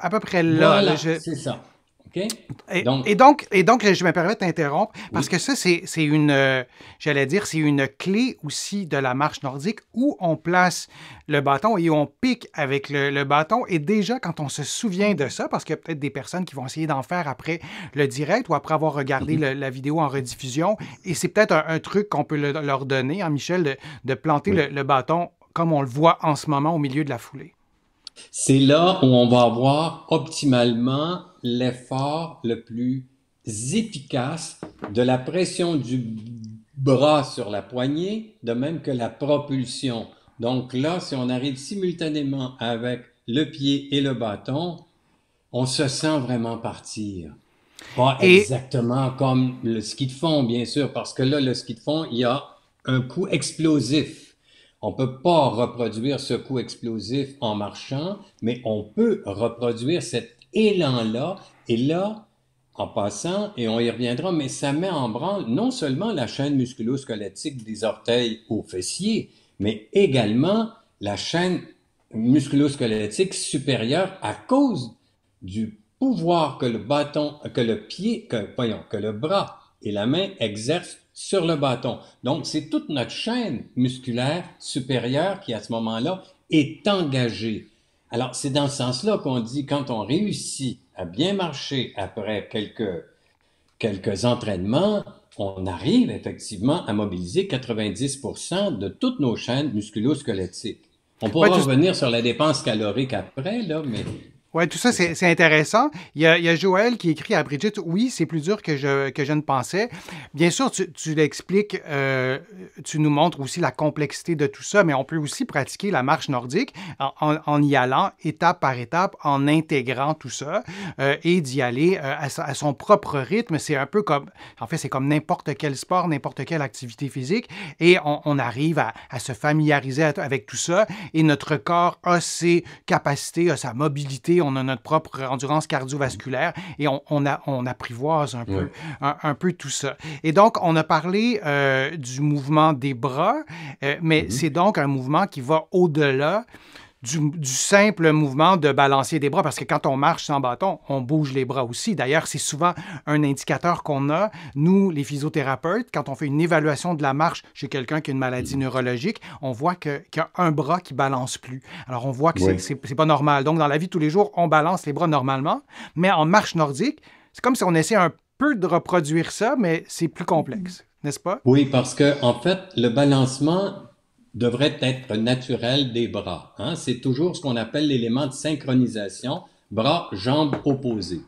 à peu près là. C'est ça. Et, donc, et, donc, je me permets de t'interrompre, parce que ça, c'est une, euh, j'allais dire, c'est une clé aussi de la marche nordique où on place le bâton et on pique avec le, bâton. Et déjà, quand on se souvient de ça, parce qu'il y a peut-être des personnes qui vont essayer d'en faire après le direct ou après avoir regardé mhm. la vidéo en rediffusion, et c'est peut-être un, truc qu'on peut leur donner, hein, Michel, de, planter le bâton comme on le voit en ce moment au milieu de la foulée. C'est là où on va avoir optimalement l'effort le plus efficace de la pression du bras sur la poignée, de même que la propulsion. Donc là, si on arrive simultanément avec le pied et le bâton, on se sent vraiment partir. Pas exactement comme le ski de fond, bien sûr, parce que là, le ski de fond, il y a un coup explosif. On ne peut pas reproduire ce coup explosif en marchant, mais on peut reproduire cette là Et là, en passant, et on y reviendra, mais ça met en branle non seulement la chaîne musculosquelettique des orteils aux fessiers, mais également la chaîne musculosquelettique supérieure à cause du pouvoir que le bâton, que le pied, que, voyons, que le bras et la main exercent sur le bâton. Donc, c'est toute notre chaîne musculaire supérieure qui, à ce moment-là, est engagée. Alors, c'est dans ce sens-là qu'on dit, quand on réussit à bien marcher après quelques, quelques entraînements, on arrive effectivement à mobiliser 90 de toutes nos chaînes musculo-squelettiques. On pourra revenir sur la dépense calorique après, là, mais oui, tout ça, c'est intéressant. Il y, a, Joël qui écrit à Brigitte Oui, c'est plus dur que je, que je ne pensais. Bien sûr, tu, tu l'expliques, euh, tu nous montres aussi la complexité de tout ça, mais on peut aussi pratiquer la marche nordique en, en y allant étape par étape, en intégrant tout ça euh, et d'y aller euh, à, son propre rythme. C'est un peu comme, en fait, c'est comme n'importe quel sport, n'importe quelle activité physique et on, arrive à, à, se familiariser avec tout ça et notre corps a ses capacités, a sa mobilité on a notre propre endurance cardiovasculaire et on, a, on apprivoise un peu, un, peu tout ça. Et donc, on a parlé euh, du mouvement des bras, euh, mais mm-hmm. c'est donc un mouvement qui va au-delà du, simple mouvement de balancer des bras, parce que quand on marche sans bâton, on bouge les bras aussi. D'ailleurs, c'est souvent un indicateur qu'on a, nous, les physiothérapeutes, quand on fait une évaluation de la marche chez quelqu'un qui a une maladie neurologique, on voit qu'il y a un bras qui balance plus. Alors, on voit que ce c'est pas normal. Donc, dans la vie tous les jours, on balance les bras normalement, mais en marche nordique, c'est comme si on essayait un peu de reproduire ça, mais c'est plus complexe, n'est-ce pas? Oui, parce que, en fait, le balancement devrait être naturel des bras. Hein. C'est toujours ce qu'on appelle l'élément de synchronisation, bras, jambes opposées.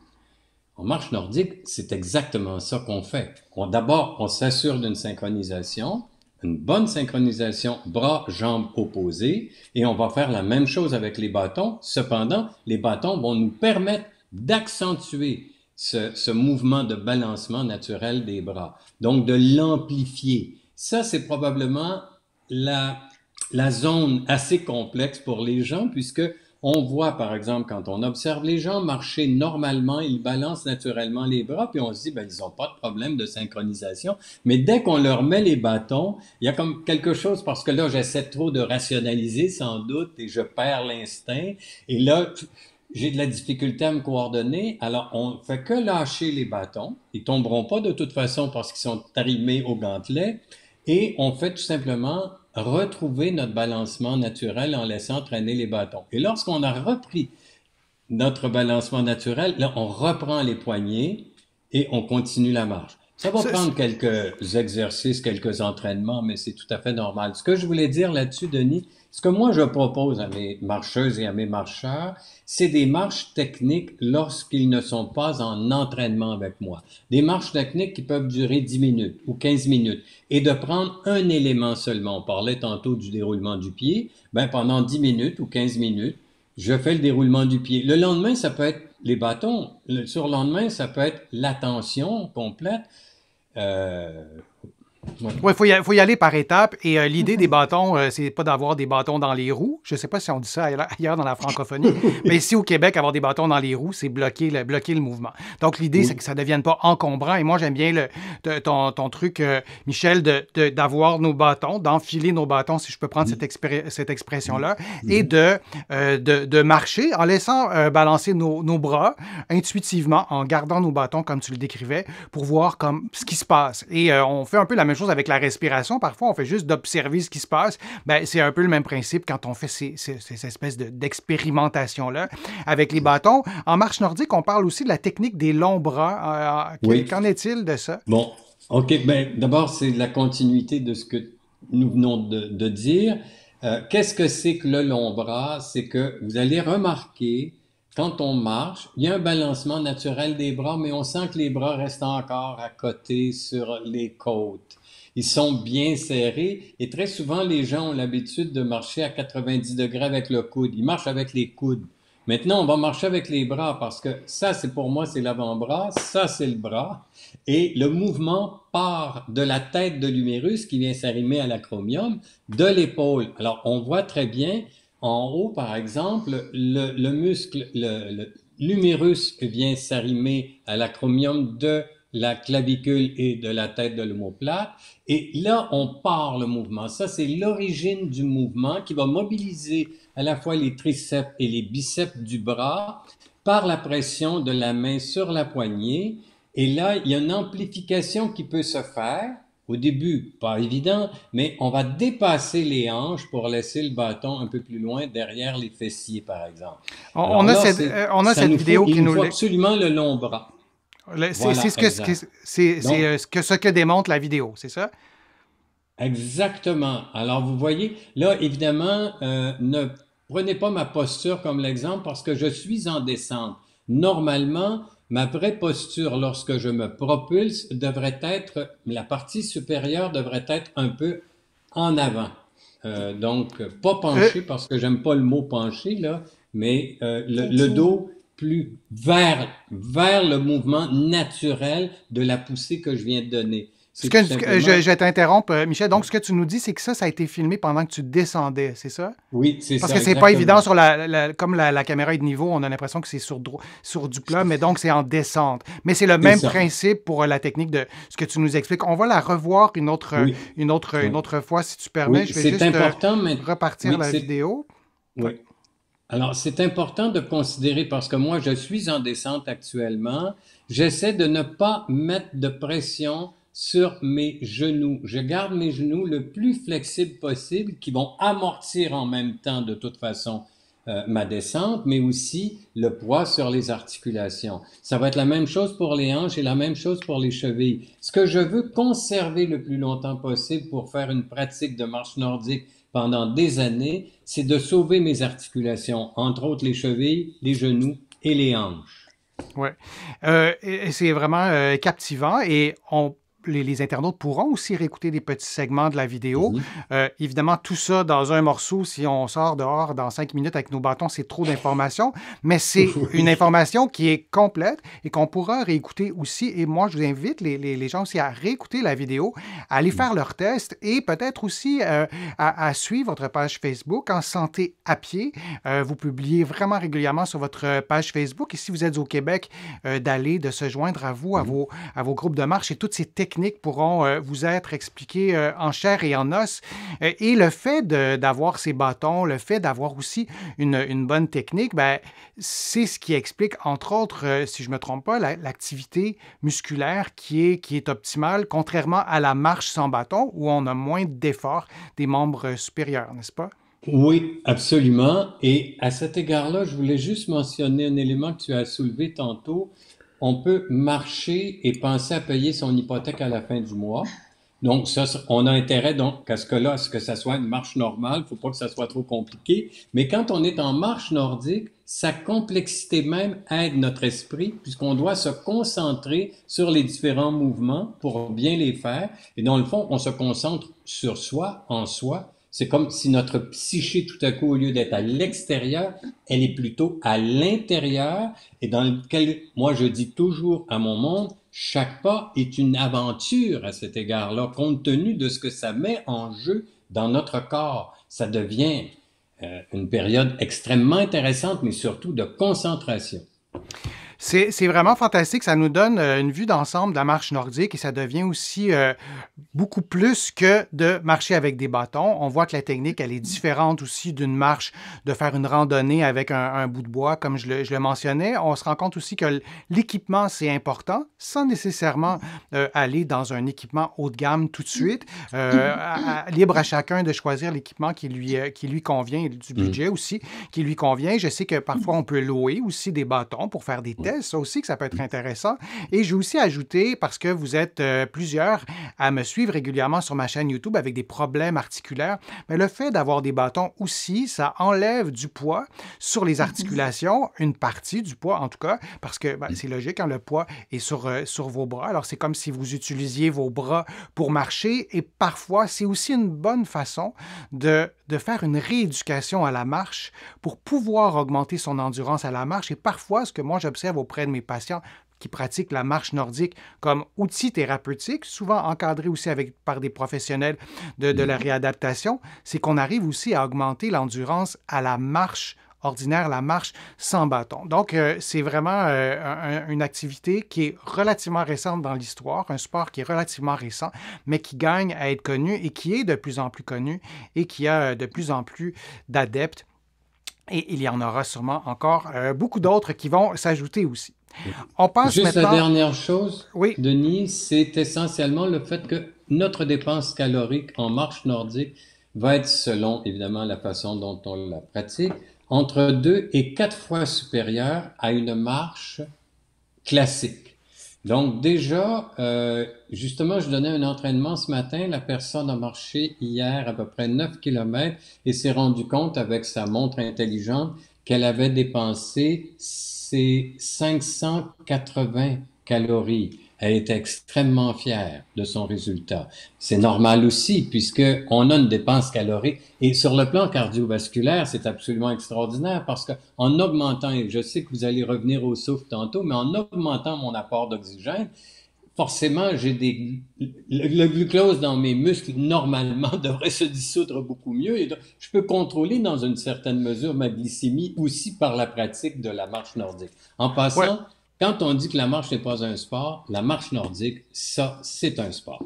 En marche nordique, c'est exactement ça qu'on fait. On, D'abord, on s'assure d'une synchronisation, une bonne synchronisation bras, jambes opposées, et on va faire la même chose avec les bâtons. Cependant, les bâtons vont nous permettre d'accentuer ce, ce mouvement de balancement naturel des bras, donc de l'amplifier. Ça, c'est probablement la, zone assez complexe pour les gens, puisque on voit, par exemple, quand on observe les gens marcher normalement, ils balancent naturellement les bras, puis on se dit, ben, ils n'ont pas de problème de synchronisation. Mais dès qu'on leur met les bâtons, il y a comme quelque chose, parce que là, j'essaie trop de rationaliser, sans doute, et je perds l'instinct. Et là, j'ai de la difficulté à me coordonner. Alors, on fait que lâcher les bâtons. Ils tomberont pas de toute façon parce qu'ils sont arrimés au gantelet. Et on fait tout simplement retrouver notre balancement naturel en laissant traîner les bâtons. Et lorsqu'on a repris notre balancement naturel, là, on reprend les poignées et on continue la marche. Ça va prendre quelques exercices, quelques entraînements, mais c'est tout à fait normal. Ce que je voulais dire là-dessus, Denis, ce que moi je propose à mes marcheuses et à mes marcheurs, c'est des marches techniques lorsqu'ils ne sont pas en entraînement avec moi. Des marches techniques qui peuvent durer 10 minutes ou 15 minutes et de prendre un élément seulement. On parlait tantôt du déroulement du pied. Ben, pendant 10 minutes ou 15 minutes, je fais le déroulement du pied. Le lendemain, ça peut être les bâtons. Le lendemain, ça peut être l'attention complète. Euh, oui, il faut, faut, y aller par étapes. Et euh, l'idée des bâtons, ce euh, c'est pas d'avoir des bâtons dans les roues. Je ne sais pas si on dit ça ailleurs dans la francophonie, mais ici au Québec, avoir des bâtons dans les roues, c'est bloquer le, bloquer le mouvement. Donc l'idée, c'est que ça ne devienne pas encombrant. Et moi, j'aime bien le, ton, ton, truc, euh, Michel, d'avoir de, d'avoir nos bâtons, d'enfiler nos bâtons, si je peux prendre cette, cette expression-là, et de, de, marcher en laissant balancer nos, nos, bras intuitivement, en gardant nos bâtons, comme tu le décrivais, pour voir comme, ce qui se passe. Et on fait un peu la même chose avec la respiration. Parfois, on fait juste d'observer ce qui se passe. Ben, c'est un peu le même principe quand on fait ces, espèces d'expérimentation-là avec les bâtons. En marche nordique, on parle aussi de la technique des longs bras. Euh, euh, qu'en est-il de ça? Bon, OK. Ben, d'abord, c'est la continuité de ce que nous venons de, dire. Euh, qu'est-ce que c'est que le long bras? C'est que vous allez remarquer quand on marche, il y a un balancement naturel des bras, mais on sent que les bras restent encore à côté sur les côtes ils sont bien serrés et très souvent les gens ont l'habitude de marcher à 90 degrés avec le coude. Ils marchent avec les coudes. Maintenant, on va marcher avec les bras parce que ça, c'est pour moi, c'est l'avant-bras, ça, c'est le bras. Et le mouvement part de la tête de l'humérus qui vient s'arrimer à l'acromium, de l'épaule. Alors, on voit très bien en haut, par exemple, le, muscle, l'humérus vient s'arrimer à l'acromium de la clavicule et de la tête de l'homoplate. Et là, on part le mouvement. Ça, c'est l'origine du mouvement qui va mobiliser à la fois les triceps et les biceps du bras par la pression de la main sur la poignée. Et là, il y a une amplification qui peut se faire. Au début, pas évident, mais on va dépasser les hanches pour laisser le bâton un peu plus loin derrière les fessiers, par exemple. On, a cette, euh, on a cette vidéo qui nous... absolument le long bras. C'est ce, que, ce, euh, que, ce démontre la vidéo, c'est ça? Exactement. Alors, vous voyez, là, évidemment, euh, ne prenez pas ma posture comme l'exemple parce que je suis en descente. Normalement, ma vraie posture lorsque je me propulse devrait être, la partie supérieure devrait être un peu en avant. Euh, donc, pas penché parce que j'aime pas le mot penché, là, mais le, dos plus vers, vers le mouvement naturel de la poussée que je viens de donner. je, je t'interromps, euh, Michel. Donc, ce que tu nous dis, c'est que ça, ça a été filmé pendant que tu descendais, c'est ça? Oui, c'est ça. Parce que c'est pas évident sur la, comme la, caméra est de niveau, on a l'impression que c'est sur, sur du plat, mais donc c'est en descente. Mais c'est le même principe pour euh, la technique de ce que tu nous expliques. On va la revoir une autre, une autre, une autre fois, si tu permets. Oui. Je vais juste euh, important, mais... repartir la vidéo. Oui. Alors, c'est important de considérer parce que moi, je suis en descente actuellement. J'essaie de ne pas mettre de pression sur mes genoux. Je garde mes genoux le plus flexible possible, qui vont amortir en même temps, de toute façon, euh, ma descente, mais aussi le poids sur les articulations. Ça va être la même chose pour les hanches et la même chose pour les chevilles. Ce que je veux conserver le plus longtemps possible pour faire une pratique de marche nordique pendant des années, c'est de sauver mes articulations, entre autres les chevilles, les genoux et les hanches. Oui. Euh, c'est vraiment euh, captivant et on les, internautes pourront aussi réécouter des petits segments de la vidéo. Euh, évidemment, tout ça dans un morceau, si on sort dehors dans cinq minutes avec nos bâtons, c'est trop d'informations, mais c'est une information qui est complète et qu'on pourra réécouter aussi. Et moi, je vous invite les, gens aussi à réécouter la vidéo, à aller faire leur test et peut-être aussi euh, à, suivre votre page Facebook en santé à pied. Euh, vous publiez vraiment régulièrement sur votre page Facebook et si vous êtes au Québec, d'aller, de se joindre à vous, à, vos, à vos groupes de marche et toutes ces techniques pourront euh, vous être expliquées euh, en chair et en os. Euh, et le fait d'avoir ces bâtons, le fait d'avoir aussi une, bonne technique, ben, c'est ce qui explique, entre autres, si je ne me trompe pas, l'activité musculaire qui est, qui est optimale, contrairement à la marche sans bâton où on a moins d'efforts des membres supérieurs, n'est-ce pas? Oui, absolument. Et à cet égard-là, je voulais juste mentionner un élément que tu as soulevé tantôt, on peut marcher et penser à payer son hypothèque à la fin du mois. Donc, on a intérêt donc à ce que là, ce que ça soit une marche normale, il faut pas que ça soit trop compliqué. Mais quand on est en marche nordique, sa complexité même aide notre esprit, puisqu'on doit se concentrer sur les différents mouvements pour bien les faire. Et dans le fond, on se concentre sur soi, en soi, c'est comme si notre psyché, tout à coup, au lieu d'être à l'extérieur, elle est plutôt à l'intérieur et dans lequel, moi, je dis toujours à mon monde, chaque pas est une aventure à cet égard-là, compte tenu de ce que ça met en jeu dans notre corps. Ça devient euh, une période extrêmement intéressante, mais surtout de concentration. C'est vraiment fantastique. Ça nous donne euh, une vue d'ensemble de la marche nordique et ça devient aussi euh, beaucoup plus que de marcher avec des bâtons. On voit que la technique, elle est différente aussi d'une marche, de faire une randonnée avec un, bout de bois, comme je le, mentionnais. On se rend compte aussi que l'équipement, c'est important, sans nécessairement euh, aller dans un équipement haut de gamme tout de suite. libre à chacun de choisir l'équipement qui lui, qui lui convient, du mm. budget aussi, qui lui convient. Je sais que parfois, on peut louer aussi des bâtons pour faire des ça aussi que ça peut être intéressant. Et j'ai aussi ajouté, parce que vous êtes euh, plusieurs à me suivre régulièrement sur ma chaîne YouTube avec des problèmes articulaires, mais le fait d'avoir des bâtons aussi, ça enlève du poids sur les mhm. articulations, une partie du poids en tout cas, parce que ben, mm. c'est logique, quand hein, le poids est sur, euh, sur vos bras. Alors c'est comme si vous utilisiez vos bras pour marcher et parfois c'est aussi une bonne façon de, de faire une rééducation à la marche pour pouvoir augmenter son endurance à la marche. Et parfois, ce que moi j'observe auprès de mes patients qui pratiquent la marche nordique comme outil thérapeutique, souvent encadré aussi avec, par des professionnels de, la mm-hmm. réadaptation, c'est qu'on arrive aussi à augmenter l'endurance à la marche ordinaire, la marche sans bâton. Donc, euh, c'est vraiment euh, une activité qui est relativement récente dans l'histoire, un sport qui est relativement récent, mais qui gagne à être connu et qui est de plus en plus connu et qui a euh, de plus en plus d'adeptes et il y en aura sûrement encore euh, beaucoup d'autres qui vont s'ajouter aussi. On passe Juste la dernière chose, oui. Denis, c'est essentiellement le fait que notre dépense calorique en marche nordique va être, selon évidemment la façon dont on la pratique, entre deux et quatre fois supérieure à une marche classique. Donc déjà, euh, justement, je donnais un entraînement ce matin. La personne a marché hier à peu près 9 km et s'est rendu compte avec sa montre intelligente qu'elle avait dépensé ses 580 calories. Elle est extrêmement fière de son résultat. C'est normal aussi, puisqu'on a une dépense calorique. Et sur le plan cardiovasculaire, c'est absolument extraordinaire parce que en augmentant, et je sais que vous allez revenir au souffle tantôt, mais en augmentant mon apport d'oxygène, forcément, j'ai des, le, glucose dans mes muscles, normalement, devrait se dissoudre beaucoup mieux. Et donc, je peux contrôler dans une certaine mesure ma glycémie aussi par la pratique de la marche nordique. En passant, quand on dit que la marche n'est pas un sport, la marche nordique, ça, c'est un sport.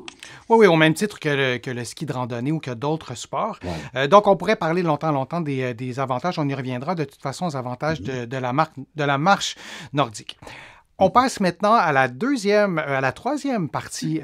Oui, oui, au même titre que le, ski de randonnée ou que d'autres sports. Euh, donc, on pourrait parler longtemps, longtemps euh, des, avantages. On y reviendra de toute façon aux avantages de, la, de la marche nordique. On passe maintenant à la deuxième, euh, à la troisième partie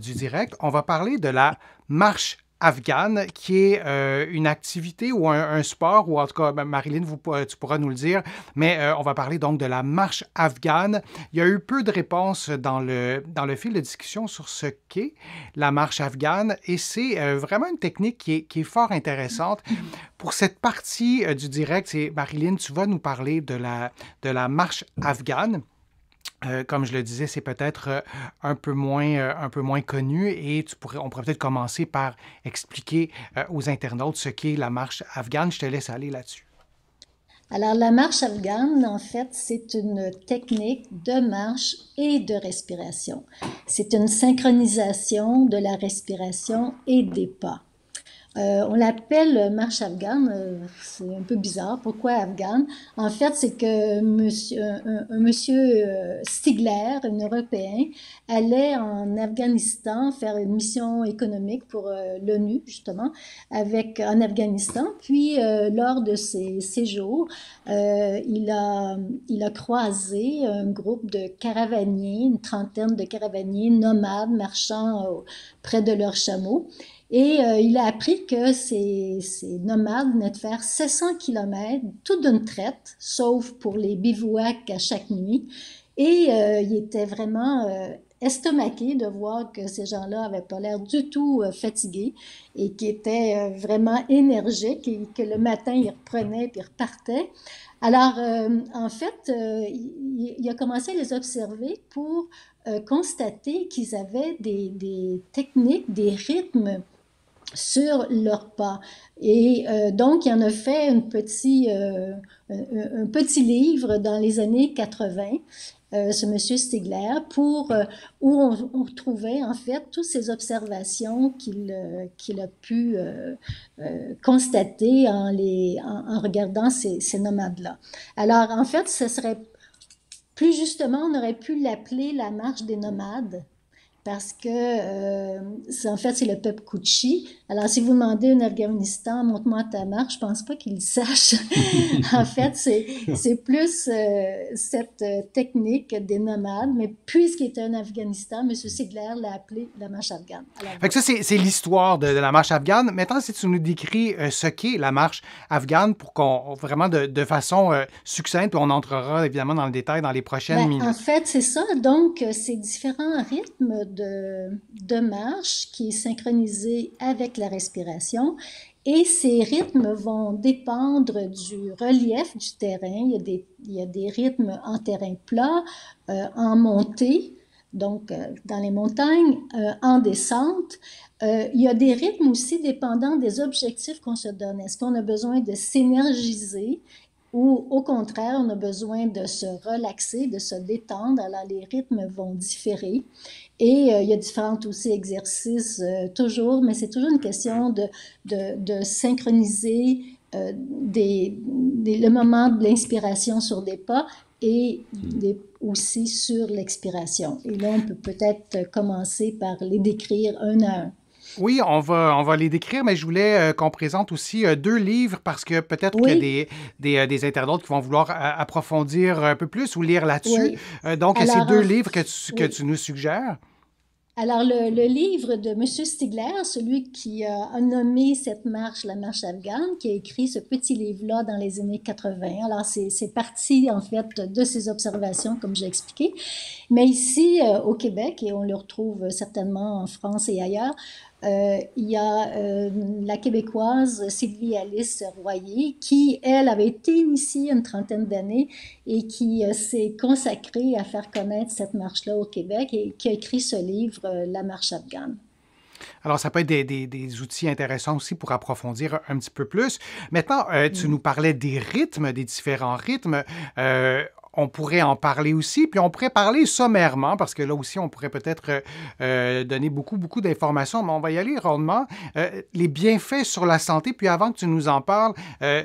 du direct. On va parler de la marche afghane, qui est euh, une activité ou un, sport, ou en tout cas, ben, Marilyn, vous, tu pourras nous le dire, mais euh, on va parler donc de la marche afghane. Il y a eu peu de réponses dans le, dans le fil de discussion sur ce qu'est la marche afghane, et c'est euh, vraiment une technique qui est, fort intéressante. Pour cette partie du direct, Marilyn, tu vas nous parler de la, de la marche afghane. Euh, comme je le disais, c'est peut-être euh, un peu moins euh, un peu moins connu et tu pourrais, on pourrait peut-être commencer par expliquer aux internautes ce qu'est la marche afghane. Je te laisse aller là-dessus. Alors la marche afghane, en fait, c'est une technique de marche et de respiration. C'est une synchronisation de la respiration et des pas. Euh, on l'appelle marche afghane, euh, c'est un peu bizarre. Pourquoi afghane En fait, c'est que monsieur, un, monsieur euh, Stigler, un Européen, allait en Afghanistan faire une mission économique pour l'ONU, justement, avec, en Afghanistan. Puis, lors de ses séjours, il, a, il a croisé un groupe de caravaniers, une trentaine de caravaniers nomades marchant près de leurs chameaux. Et euh, il a appris que ces, nomades venaient de faire 700 km, tout d'une traite, sauf pour les bivouacs à chaque nuit. Et euh, il était vraiment euh, estomaqué de voir que ces gens-là n'avaient pas l'air du tout fatigués et qu'ils étaient vraiment énergiques et que le matin, ils reprenaient et repartaient. Alors, en fait, il, a commencé à les observer pour constater qu'ils avaient des techniques, des rythmes sur leur pas. Et euh, donc, il en a fait euh, un, petit livre dans les années 80, euh, ce monsieur Stigler, pour, où on, retrouvait en fait toutes ces observations qu'il a pu constater en, regardant ces, ces nomades-là. Alors, en fait, ce serait plus justement, on aurait pu l'appeler la marche des nomades parce que euh, en fait, c'est le peuple Kouchi. Alors, si vous demandez un Afghanistan, montre-moi ta marche, je pense pas qu'il sache. en fait, c'est plus euh, cette euh, technique des nomades, mais puisqu'il était un Afghanistan, M. Sigler l'a appelé la marche afghane. ça, c'est l'histoire de, la marche afghane. Maintenant, si tu nous décris ce qu'est la marche afghane, pour qu'on vraiment de, de façon succincte, on entrera évidemment dans le détail dans les prochaines ben, minutes. En fait, c'est ça. Donc, ces différents rythmes de, marche qui est synchronisée avec la respiration et ces rythmes vont dépendre du relief du terrain. Il y a des, rythmes en terrain plat, euh, en montée, donc euh, dans les montagnes, euh, en descente. il y a des rythmes aussi dépendant des objectifs qu'on se donne. Est-ce qu'on a besoin de s'énergiser ou au contraire, on a besoin de se relaxer, de se détendre. Alors les rythmes vont différer. Et euh, il y a différents aussi exercices, euh, toujours, mais c'est toujours une question de, synchroniser euh, des, le moment de l'inspiration sur des pas et aussi sur l'expiration. Et là, on peut peut-être commencer par les décrire un à un. Oui, on va, on va les décrire, mais je voulais qu'on présente aussi deux livres parce que peut-être qu'il y a des, des, des, internautes qui vont vouloir approfondir un peu plus ou lire là-dessus. donc, ces deux livres que que tu nous suggères. Alors, le, livre de M. Stigler, celui qui euh, a nommé cette marche la marche afghane, qui a écrit ce petit livre-là dans les années 80. Alors, c'est parti, en fait, de ses observations, comme j'ai expliqué. Mais ici, euh, au Québec, et on le retrouve certainement en France et ailleurs, euh, il y a euh, la québécoise Sylvie Alice Royer qui, elle, avait été initiée une trentaine d'années et qui euh, s'est consacrée à faire connaître cette marche-là au Québec et qui a écrit ce livre, La marche afghane. Alors, ça peut être des, outils intéressants aussi pour approfondir un petit peu plus. Maintenant, tu nous parlais des rythmes, des différents rythmes on pourrait en parler aussi, puis on pourrait parler sommairement, parce que là aussi, on pourrait peut-être euh, euh, donner beaucoup, beaucoup d'informations, mais on va y aller rondement. Euh, les bienfaits sur la santé, puis avant que tu nous en parles,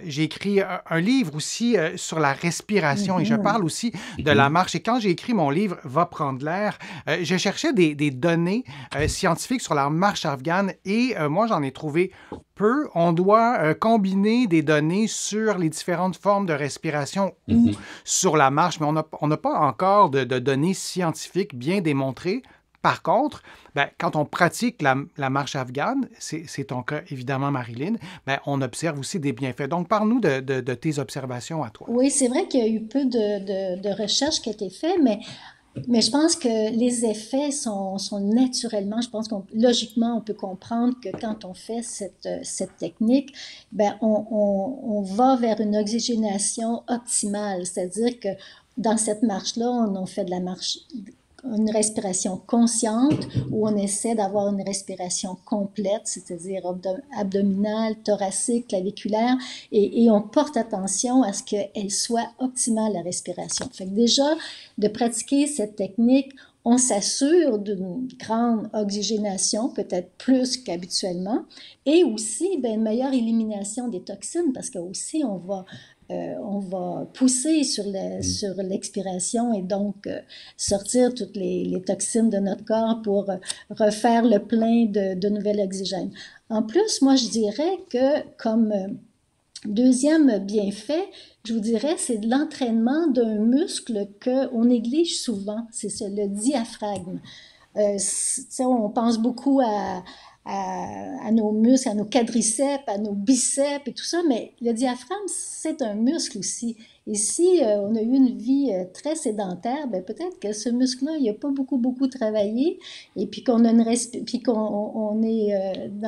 j'ai écrit un, livre aussi sur la respiration, et je mhm. parle aussi de mhm. la marche. Et quand j'ai écrit mon livre « Va prendre l'air je cherchais des, des données scientifiques sur la marche afghane, et moi, j'en ai trouvé peu, on doit euh, combiner des données sur les différentes formes de respiration ou mhm. sur la marche, mais on n'a pas encore de, données scientifiques bien démontrées. Par contre, ben, quand on pratique la, marche afghane, c'est ton cas évidemment, Marilyn, mais ben, on observe aussi des bienfaits. Donc, parle-nous de, de, tes observations à toi. Oui, c'est vrai qu'il y a eu peu de, recherches qui ont été faites, mais mais je pense que les effets sont, sont naturellement, je pense qu'on logiquement, on peut comprendre que quand on fait cette, euh, cette technique, ben on, on, va vers une oxygénation optimale, c'est-à-dire que dans cette marche-là, on, on fait de la marche une respiration consciente où on essaie d'avoir une respiration complète, c'est-à-dire abdominale, thoracique, claviculaire, et, on porte attention à ce qu'elle soit optimale, la respiration. Fait déjà, de pratiquer cette technique, on s'assure d'une grande oxygénation, peut-être plus qu'habituellement, et aussi ben, une meilleure élimination des toxines, parce que aussi on va euh, on va pousser sur mm. l'expiration et donc euh, sortir toutes les, toxines de notre corps pour euh, refaire le plein de, de, nouvel oxygène. En plus, moi, je dirais que comme deuxième bienfait, je vous dirais, c'est l'entraînement d'un muscle qu'on néglige souvent, c'est le diaphragme. on pense beaucoup à, à, nos muscles, à nos quadriceps, à nos biceps et tout ça, mais le diaphragme, c'est un muscle aussi. Et si euh, on a eu une vie euh, très sédentaire, ben peut-être que ce muscle-là, il n'a pas beaucoup, beaucoup travaillé, et puis qu'on est euh, dans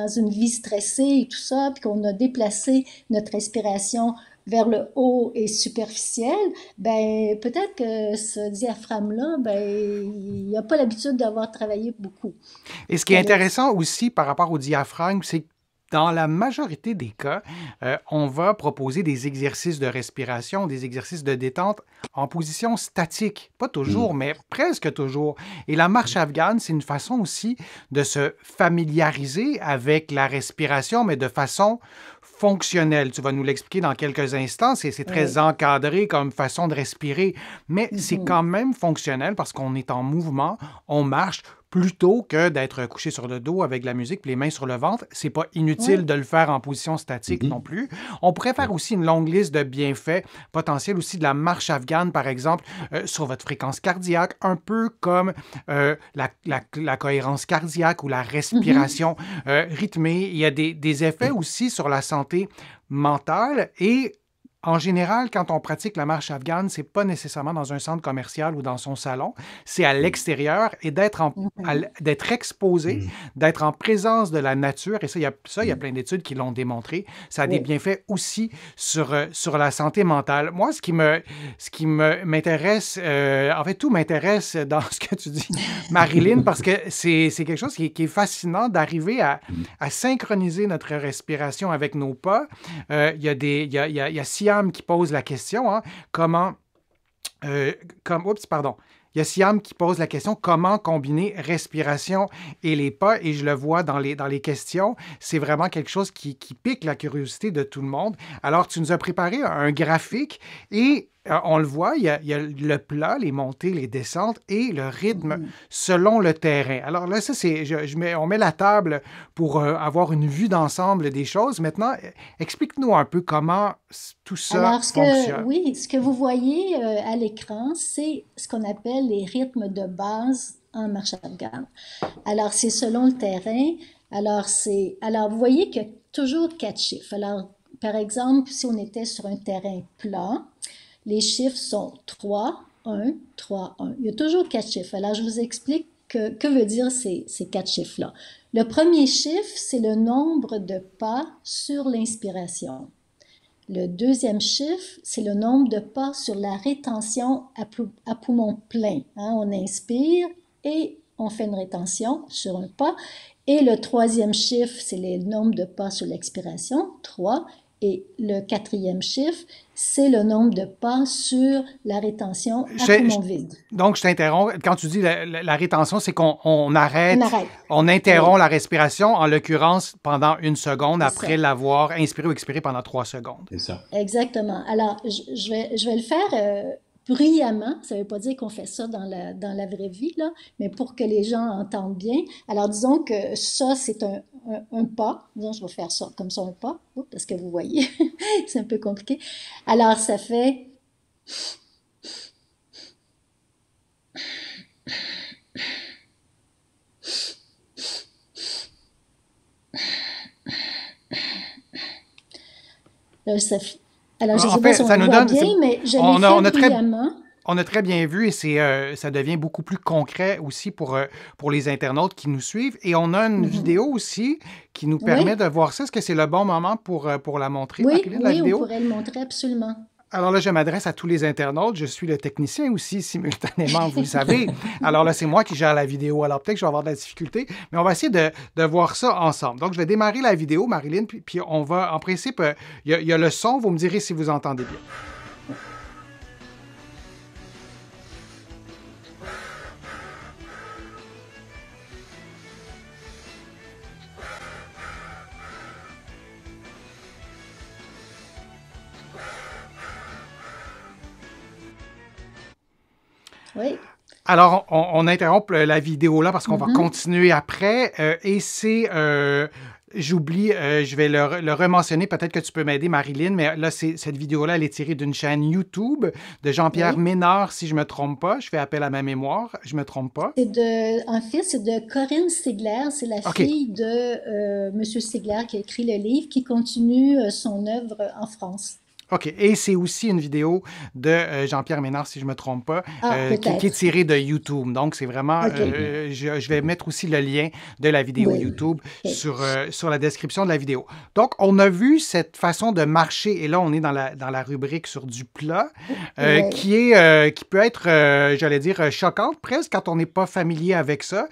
une vie stressée et tout ça, puis qu'on a déplacé notre respiration vers le haut et superficiel, ben peut-être que ce diaphragme-là, ben il a pas l'habitude d'avoir travaillé beaucoup. Et ce qui est intéressant aussi par rapport au diaphragme, c'est que dans la majorité des cas, euh, on va proposer des exercices de respiration, des exercices de détente en position statique. Pas toujours, mm. mais presque toujours. Et la marche mm. afghane, c'est une façon aussi de se familiariser avec la respiration, mais de façon fonctionnelle. Tu vas nous l'expliquer dans quelques instants. C'est très encadré comme façon de respirer, mais c'est mm-hmm. quand même fonctionnel parce qu'on est en mouvement, on marche, plutôt que d'être couché sur le dos avec la musique les mains sur le ventre. C'est pas inutile de le faire en position statique mm-hmm. non plus. On pourrait faire aussi une longue liste de bienfaits potentiels aussi de la marche afghane, par exemple, euh, sur votre fréquence cardiaque, un peu comme euh, la, cohérence cardiaque ou la mm-hmm. respiration euh, rythmée. Il y a des, des effets aussi sur la santé mentale et en général, quand on pratique la marche afghane, c'est pas nécessairement dans un centre commercial ou dans son salon, c'est à l'extérieur et d'être mm-hmm. d'être exposé, mm. d'être en présence de la nature. Et ça, il y a, ça, il y a mm. plein d'études qui l'ont démontré. Ça a des bienfaits aussi sur, euh, sur la santé mentale. Moi, ce qui me, ce qui m'intéresse, euh, en fait, tout m'intéresse dans ce que tu dis, Marilyn, parce que c'est quelque chose qui, est fascinant d'arriver mm. à, synchroniser notre respiration avec nos pas. Euh, il y a des, il y a, y a, qui pose la question, hein, comment... Euh, comme, oups, pardon. Il Siam qui pose la question comment combiner respiration et les pas, et je le vois dans les, dans les questions. C'est vraiment quelque chose qui, qui pique la curiosité de tout le monde. Alors, tu nous as préparé un graphique et euh, on le voit, il y, a, le plat, les montées, les descentes et le rythme mm. selon le terrain. Alors là, ça, c'est, mets, on met la table pour euh, avoir une vue d'ensemble des choses. Maintenant, euh, explique-nous un peu comment tout ça fonctionne. oui, ce que vous voyez à l'écran, c'est ce qu'on appelle les rythmes de base en marche la Alors, c'est selon le terrain. Alors, c'est, alors, vous voyez qu'il y a toujours quatre chiffres. Alors, par exemple, si on était sur un terrain plat, les chiffres sont 3, 1, 3, 1. Il y a toujours quatre chiffres. Alors, je vous explique que, que veut dire ces, quatre chiffres-là. Le premier chiffre, c'est le nombre de pas sur l'inspiration. Le deuxième chiffre, c'est le nombre de pas sur la rétention à, poumon plein. Hein, on inspire et on fait une rétention sur un pas. Et le troisième chiffre, c'est le nombre de pas sur l'expiration, 3. Et le quatrième chiffre, c'est le nombre de pas sur la rétention à je, vide. Donc, je t'interromps. Quand tu dis la, rétention, c'est qu'on arrête, on, interrompt la respiration, en l'occurrence, pendant une seconde après l'avoir inspiré ou expiré pendant trois secondes. C'est ça. Exactement. Alors, je, vais, le faire. Euh, brillamment, ça ne veut pas dire qu'on fait ça dans la, dans la vraie vie, mais pour que les gens entendent bien. Alors, disons que ça, c'est un, pas. Disons, je vais faire ça comme ça, un pas, parce que vous voyez, c'est un peu compliqué. Alors, ça fait... Là, ça fait... Alors, je on ça donne, on, a, très bien vu et c'est euh, ça devient beaucoup plus concret aussi pour, euh, pour les internautes qui nous suivent. Et on a une mm-hmm. vidéo aussi qui nous permet de voir ça. Est-ce que c'est le bon moment pour, euh, pour la montrer? Oui, on pourrait le montrer absolument. Alors là, je m'adresse à tous les internautes. Je suis le technicien aussi simultanément, vous le savez. Alors là, c'est moi qui gère la vidéo. Alors peut-être que je vais avoir de la difficulté, mais on va essayer de, voir ça ensemble. Donc, je vais démarrer la vidéo, Marilyn, puis, on va, en principe, euh, il y a le son. Vous me direz si vous entendez bien. Oui. Alors, on, interrompt la vidéo là parce qu'on va mhm. continuer après. Euh, et c'est. Euh, j'oublie, euh, je vais le, le rementionner, peut-être que tu peux m'aider, Marilyn, mais là, cette vidéo-là, elle est tirée d'une chaîne YouTube de Jean-Pierre Ménard, si je ne me trompe pas. Je fais appel à ma mémoire, je ne me trompe pas. De, en fait, c'est de Corinne Sigler, c'est la fille de M. Sigler qui a écrit le livre, qui continue son œuvre en France. OK. Et c'est aussi une vidéo de euh, Jean-Pierre Ménard, si je ne me trompe pas, ah, euh, qui, est tirée de YouTube. Donc, c'est vraiment. Euh, je, vais mettre aussi le lien de la vidéo YouTube sur, sur la description de la vidéo. Donc, on a vu cette façon de marcher, et là, on est dans la, dans la rubrique sur du plat, qui, est, qui peut être, j'allais dire, choquante presque quand on n'est pas familier avec ça.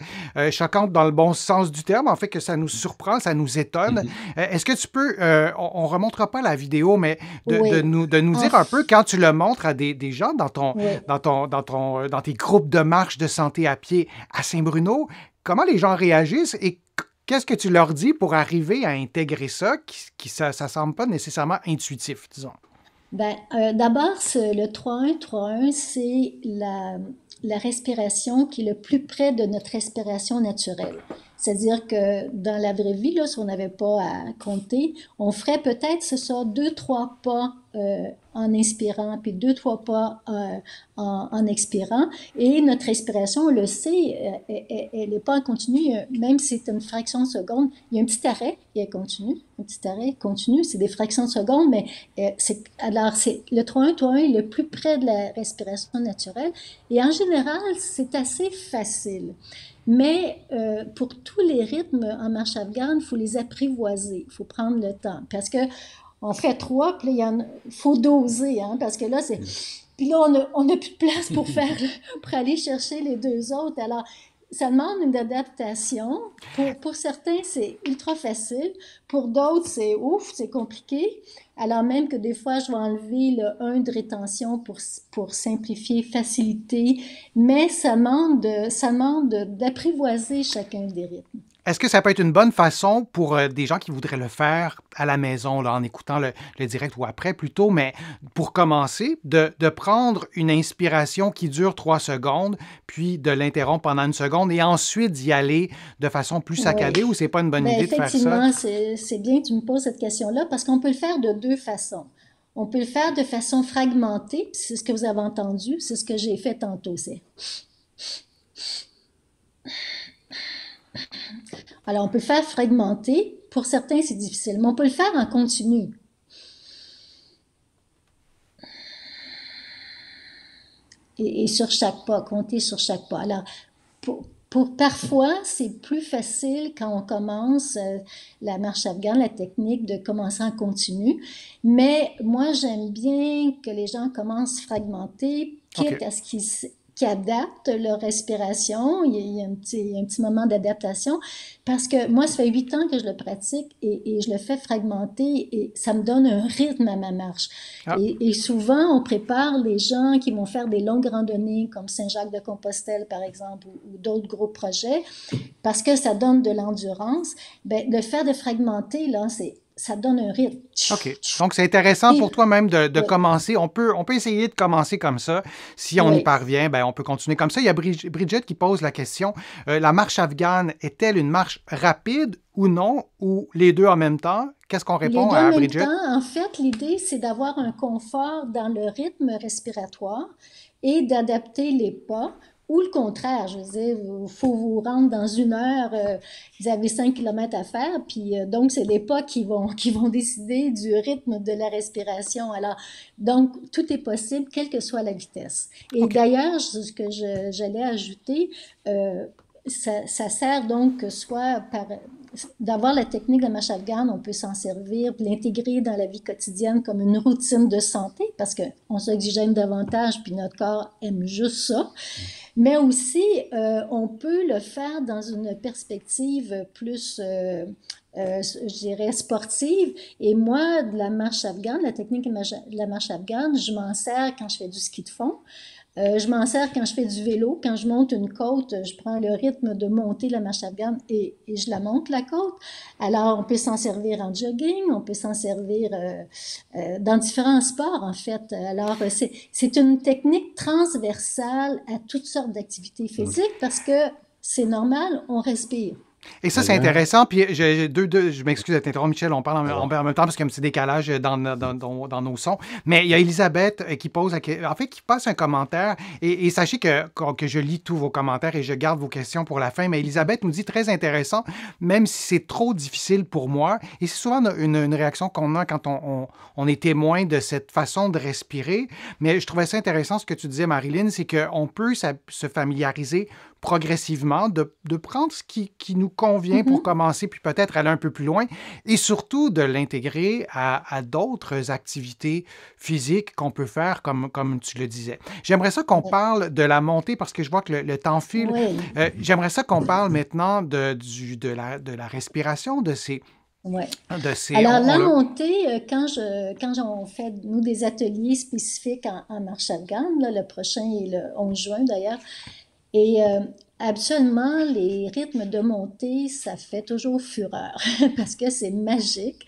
choquante dans le bon sens du terme, en fait, que ça nous surprend, ça nous étonne. Mm-hmm. Est-ce que tu peux. on ne remontera pas la vidéo, mais de, de, nous, de nous dire un peu quand tu le montres à des, des gens dans, ton, dans, ton, dans, ton, euh, dans tes groupes de marche de santé à pied à Saint-Bruno, comment les gens réagissent et qu'est-ce que tu leur dis pour arriver à intégrer ça qui, ça ne semble pas nécessairement intuitif, disons? Ben, euh, d'abord, le 3-1-3-1, c'est la, la respiration qui est le plus près de notre respiration naturelle. C'est-à-dire que dans la vraie vie, là, si on n'avait pas à compter, on ferait peut-être, ce ça, deux, trois pas euh, en inspirant, puis deux, trois pas euh, en, expirant. Et notre respiration, on le sait, euh, elle n'est pas en continu, même si c'est une fraction de seconde. Il y a un petit arrêt, il est continu, un petit arrêt continue, c'est des fractions de seconde, mais c'est, alors c'est le 3-1, 3-1 est le plus près de la respiration naturelle. Et en général, c'est assez facile. Mais euh, pour tous les rythmes en marche afghane, il faut les apprivoiser, il faut prendre le temps. Parce que on fait trois, puis il faut doser, hein, parce que là, c'est... Puis là, on n'a plus de place pour, faire, pour aller chercher les deux autres. Alors, ça demande une adaptation. pour certains, c'est ultra facile. Pour d'autres, c'est ouf, c'est compliqué alors même que des fois, je vais enlever le 1 de rétention pour, pour simplifier, faciliter, mais ça demande, ça demande d'apprivoiser chacun des rythmes. Est-ce que ça peut être une bonne façon pour euh, des gens qui voudraient le faire à la maison, en écoutant le, direct ou après plutôt, mais pour commencer, de, prendre une inspiration qui dure trois secondes, puis de l'interrompre pendant une seconde et ensuite d'y aller de façon plus saccadée ou ou c'est pas une bonne idée de faire ça? Effectivement, c'est bien que tu me poses cette question-là parce qu'on peut le faire de deux façons. On peut le faire de façon fragmentée, c'est ce que vous avez entendu, c'est ce que j'ai fait tantôt, c'est alors, on peut le faire fragmenter. Pour certains, c'est difficile, mais on peut le faire en continu. Et, sur chaque pas, compter sur chaque pas. Alors, pour, parfois, c'est plus facile quand on commence euh, la marche afghane, la technique de commencer en continu. Mais moi, j'aime bien que les gens commencent fragmenter quitte à ce qu'ils qui adaptent leur respiration. Il y a un petit, un petit moment d'adaptation. Parce que moi, ça fait huit ans que je le pratique et, je le fais fragmenter et ça me donne un rythme à ma marche. Ah. Et, souvent, on prépare les gens qui vont faire des longues randonnées comme Saint-Jacques-de-Compostelle, par exemple, ou, d'autres gros projets, parce que ça donne de l'endurance. Ben, le faire de fragmenter, là, c'est ça donne un rythme. OK. Donc, c'est intéressant pour toi-même de, commencer. On peut, on peut essayer de commencer comme ça. Si on y parvient, ben, on peut continuer comme ça. Il y a Bridget qui pose la question euh, la marche afghane est-elle une marche rapide ou non, ou les deux en même temps? Qu'est-ce qu'on répond à, Bridget? en fait, l'idée, c'est d'avoir un confort dans le rythme respiratoire et d'adapter les pas ou le contraire, je veux dire, il faut vous rendre dans une heure, euh, vous avez cinq kilomètres à faire, puis euh, donc c'est les pas qui vont, qui vont décider du rythme de la respiration. Alors, donc, tout est possible, quelle que soit la vitesse. Et d'ailleurs, ce que j'allais ajouter, euh, ça, sert donc soit par d'avoir la technique de garde, on peut s'en servir, l'intégrer dans la vie quotidienne comme une routine de santé parce qu'on s'oxygène davantage, puis notre corps aime juste ça. Mais aussi, euh, on peut le faire dans une perspective plus, euh, euh, je dirais, sportive. Et moi, de la marche afghane, la technique de la marche afghane, je m'en sers quand je fais du ski de fond. Euh, je m'en sers quand je fais du vélo. Quand je monte une côte, je prends le rythme de monter la marche à et, et je la monte, la côte. Alors, on peut s'en servir en jogging, on peut s'en servir euh, euh, dans différents sports, en fait. Alors, c'est une technique transversale à toutes sortes d'activités physiques parce que c'est normal, on respire. Et ça, c'est intéressant. Puis euh, je, deux, deux, je m'excuse de t'interrompre, Michel, on parle, en, même temps parce qu'il y a un petit décalage dans, dans, nos sons. Mais il y a Elisabeth euh, qui pose, en fait, qui passe un commentaire. Et, sachez que, que je lis tous vos commentaires et je garde vos questions pour la fin. Mais Elisabeth nous dit très intéressant, même si c'est trop difficile pour moi. Et c'est souvent une, une réaction qu'on a quand on, on, est témoin de cette façon de respirer. Mais je trouvais ça intéressant ce que tu disais, Marilyn, c'est qu'on peut se familiariser progressivement, de, de prendre ce qui, qui nous convient pour mhm. commencer, puis peut-être aller un peu plus loin, et surtout de l'intégrer à, d'autres activités physiques qu'on peut faire, comme, comme tu le disais. J'aimerais ça qu'on parle de la montée, parce que je vois que le, temps file. Euh, j'aimerais ça qu'on parle maintenant de, du, de, la, de la respiration, de ces... de Alors, la montée, euh, quand, je, quand on fait, nous, des ateliers spécifiques en, marche afghane, là, le prochain est le 11 juin d'ailleurs, et euh, absolument, les rythmes de montée, ça fait toujours fureur parce que c'est magique.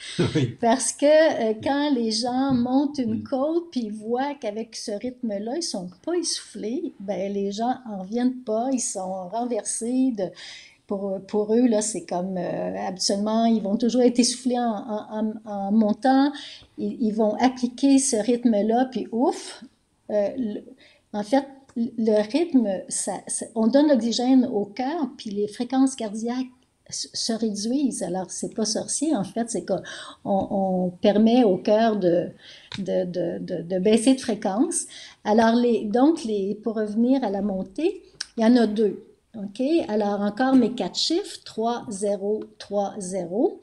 Parce que euh, quand les gens mm. montent une mm. côte puis voient qu'avec ce rythme-là, ils sont pas essoufflés, ben, les gens en reviennent pas, ils sont renversés pour, eux, là, c'est comme euh, absolument, ils vont toujours être essoufflés en, montant, ils, vont appliquer ce rythme-là, puis ouf, en fait, le rythme, on donne l'oxygène au cœur, puis les fréquences cardiaques se réduisent. Alors, c'est pas sorcier, en fait, c'est qu'on permet au cœur de, baisser de fréquence. Alors, les, donc, les, pour revenir à la montée, il y en a deux. OK? Alors, encore mes quatre chiffres, 3, 0, 3, 0.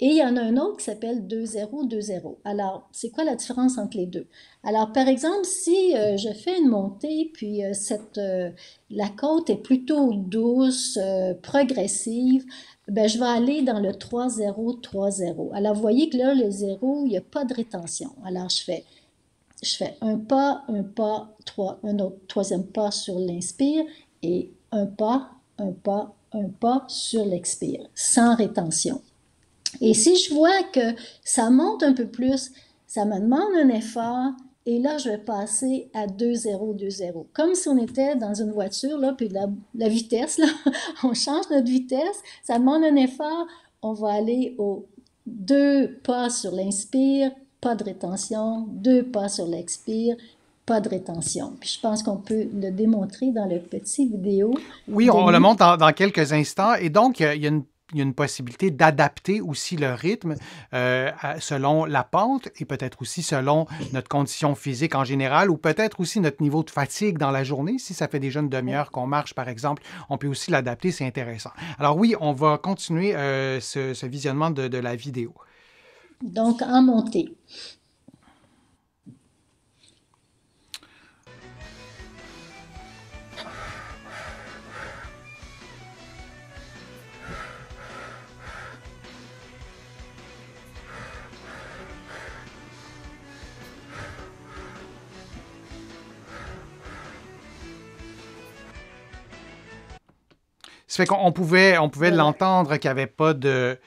Et il y en a un autre qui s'appelle 2-0-2-0. Alors, c'est quoi la différence entre les deux? Alors, par exemple, si euh, je fais une montée, puis euh, cette, euh, la côte est plutôt douce, progressive, ben, je vais aller dans le 3-0-3-0. Alors, vous voyez que là, le 0, il n'y a pas de rétention. Alors, je fais, je fais un pas, un pas, un autre troisième pas sur l'inspire et un pas, un pas, un pas sur l'expire, sans rétention. Et si je vois que ça monte un peu plus, ça me demande un effort, et là, je vais passer à 2-0-2-0. Comme si on était dans une voiture, là, puis la, vitesse, là, on change notre vitesse, ça demande un effort, on va aller aux deux pas sur l'inspire, pas de rétention, deux pas sur l'expire, pas de rétention. Puis je pense qu'on peut le démontrer dans le petit vidéo. Oui, on, le montre dans, quelques instants. Et donc, il y a une il y a une possibilité d'adapter aussi le rythme euh, selon la pente et peut-être aussi selon notre condition physique en général ou peut-être aussi notre niveau de fatigue dans la journée. Si ça fait déjà une demi-heure qu'on marche, par exemple, on peut aussi l'adapter, c'est intéressant. Alors oui, on va continuer euh, ce, visionnement de, de la vidéo. Donc en montée. fait qu'on pouvait, on pouvait l'entendre qu'il n'y avait pas de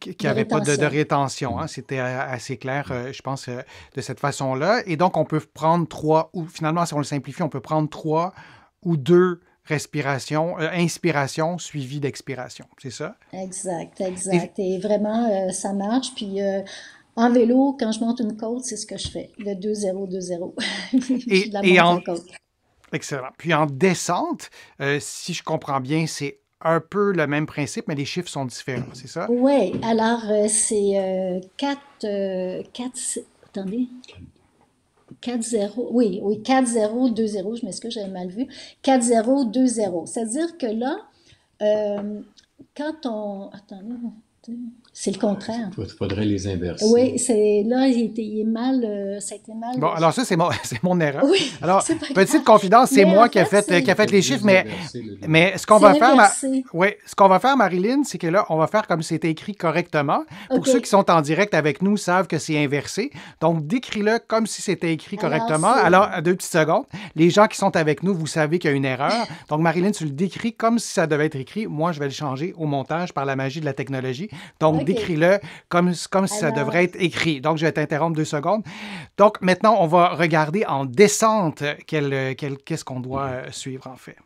qu'il avait rétention. pas de, rétention. Hein. C'était assez clair, euh, je pense, euh, de cette façon-là. Et donc, on peut prendre trois, ou finalement, si on le simplifie, on peut prendre trois ou deux respirations, euh, inspiration suivie d'expiration, c'est ça? Exact, exact. Et, vraiment, ça marche. Puis en vélo, quand je monte une côte, c'est ce que je fais, le 2-0-2-0. en... Excellent. Puis en descente, si je comprends bien, c'est un peu le même principe, mais les chiffres sont différents, c'est ça? Oui, alors euh, c'est 4, euh, 4, euh, attendez, 4-0, oui, oui, 4-0, 2-0, je m'excuse, j'avais mal vu, 4-0, 2-0. C'est-à-dire que là, quand on, attendez, c'est le contraire. Il faudrait les inverser. Oui, c'est là, il, était, mal, euh, mal. Bon, alors ça, c'est mon, mon erreur. Oui, alors, petite confidence, c'est moi qui ai fait, qui a fait les chiffres, mais, mais ce qu'on va faire, ce qu'on va faire, Marilyn, c'est que là, on va faire comme c'était écrit correctement. Pour ceux qui sont en direct avec nous, savent que c'est inversé. Donc, décris-le comme si c'était écrit correctement. Alors, deux petites secondes. Les gens qui sont avec nous, vous savez qu'il y a une erreur. Donc, Marilyn, tu le décris comme si ça devait être écrit. Moi, je vais le changer au montage par la magie de la technologie. Donc, décris-le comme, comme ça devrait être écrit. Donc, je vais t'interrompre deux secondes. Donc, maintenant, on va regarder en descente qu'est-ce qu'on doit euh, suivre, en fait.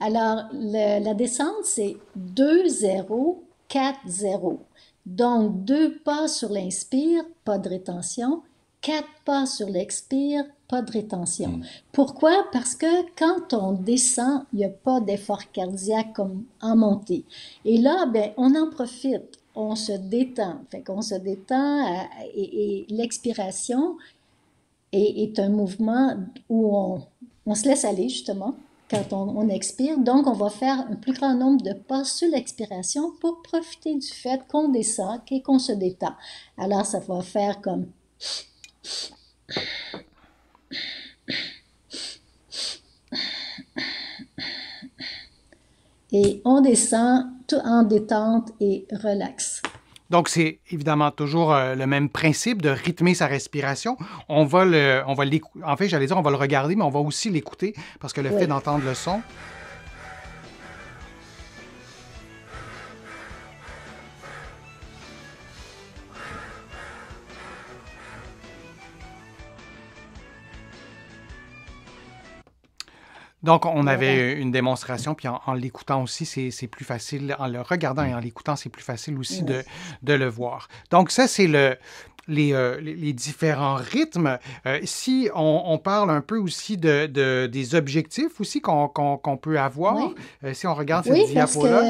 Alors, la descente, c'est 2-0, 4-0. Donc, deux pas sur l'inspire, pas de rétention. Quatre pas sur l'expire, pas de rétention. Hmm. Pourquoi? Parce que quand on descend, il n'y a pas d'effort cardiaque comme en montée. Et là, ben, on en profite on se détend. Fait qu'on se détend euh, et, l'expiration est, un mouvement où on, se laisse aller justement quand on, on, expire. Donc, on va faire un plus grand nombre de pas sur l'expiration pour profiter du fait qu'on descend et qu'on se détend. Alors, ça va faire comme... Et on descend tout en détente et relax. Donc, c'est évidemment toujours euh, le même principe de rythmer sa respiration. On va le, on va l'écouter. En fait, j'allais dire, on va le regarder, mais on va aussi l'écouter parce que le fait d'entendre le son, Donc, on avait une démonstration, puis en, l'écoutant aussi, c'est plus facile, en le regardant et en l'écoutant, c'est plus facile aussi de, le voir. Donc, ça, c'est le, les, euh, différents rythmes. Euh, si on, parle un peu aussi de, des objectifs aussi qu'on peut avoir, euh, si on regarde cette oui, diapo-là.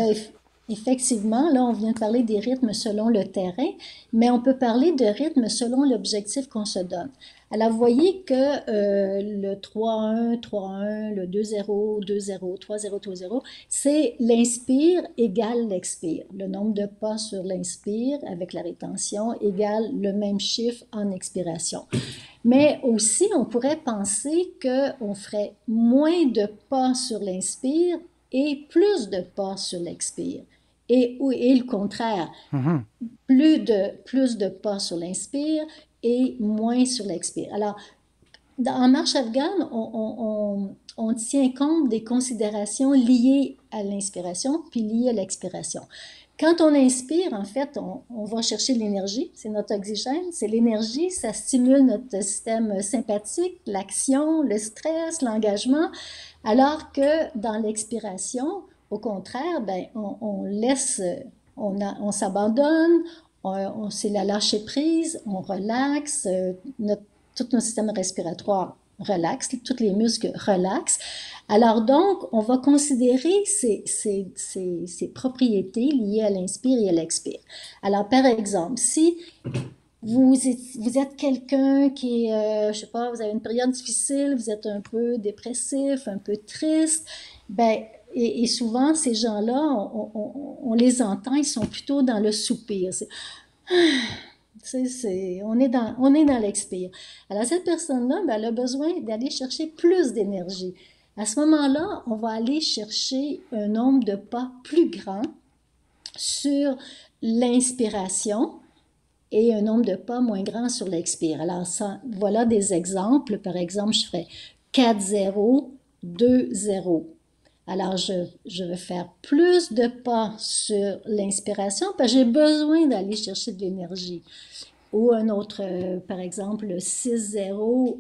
Effectivement, là, on vient de parler des rythmes selon le terrain, mais on peut parler de rythmes selon l'objectif qu'on se donne. Alors, vous voyez que euh, le 3-1, 3-1, le 2-0, 2-0, 3-0, 3-0, c'est l'inspire égale l'expire. Le nombre de pas sur l'inspire avec la rétention égale le même chiffre en expiration. Mais aussi, on pourrait penser qu'on ferait moins de pas sur l'inspire et plus de pas sur l'expire. Et, le contraire. Mm-hmm. Plus de, plus de pas sur l'inspire et moins sur l'expire. Alors, dans, en marche afghane, on, on, tient compte des considérations liées à l'inspiration puis liées à l'expiration. Quand on inspire, en fait, on, va chercher l'énergie, c'est notre oxygène, c'est l'énergie, ça stimule notre système sympathique, l'action, le stress, l'engagement, alors que dans l'expiration, au contraire, ben, on, laisse, on s'abandonne, on, c'est la lâcher prise, on relaxe, euh, tout notre système respiratoire relaxe, tous les muscles relaxent. Alors donc, on va considérer ces, propriétés liées à l'inspire et à l'expire. Alors par exemple, si vous êtes, quelqu'un qui euh, je sais pas, vous avez une période difficile, vous êtes un peu dépressif, un peu triste, ben et, souvent, ces gens-là, on, les entend, ils sont plutôt dans le soupir. on est dans, on est dans l'expire. Alors, cette personne-là, ben, elle a besoin d'aller chercher plus d'énergie. À ce moment-là, on va aller chercher un nombre de pas plus grand sur l'inspiration et un nombre de pas moins grand sur l'expire. Alors, ça, voilà des exemples. Par exemple, je ferai 4-0, 2-0. Alors, je, veux faire plus de pas sur l'inspiration parce que j'ai besoin d'aller chercher de l'énergie. Ou un autre, euh, par exemple, le 6-0,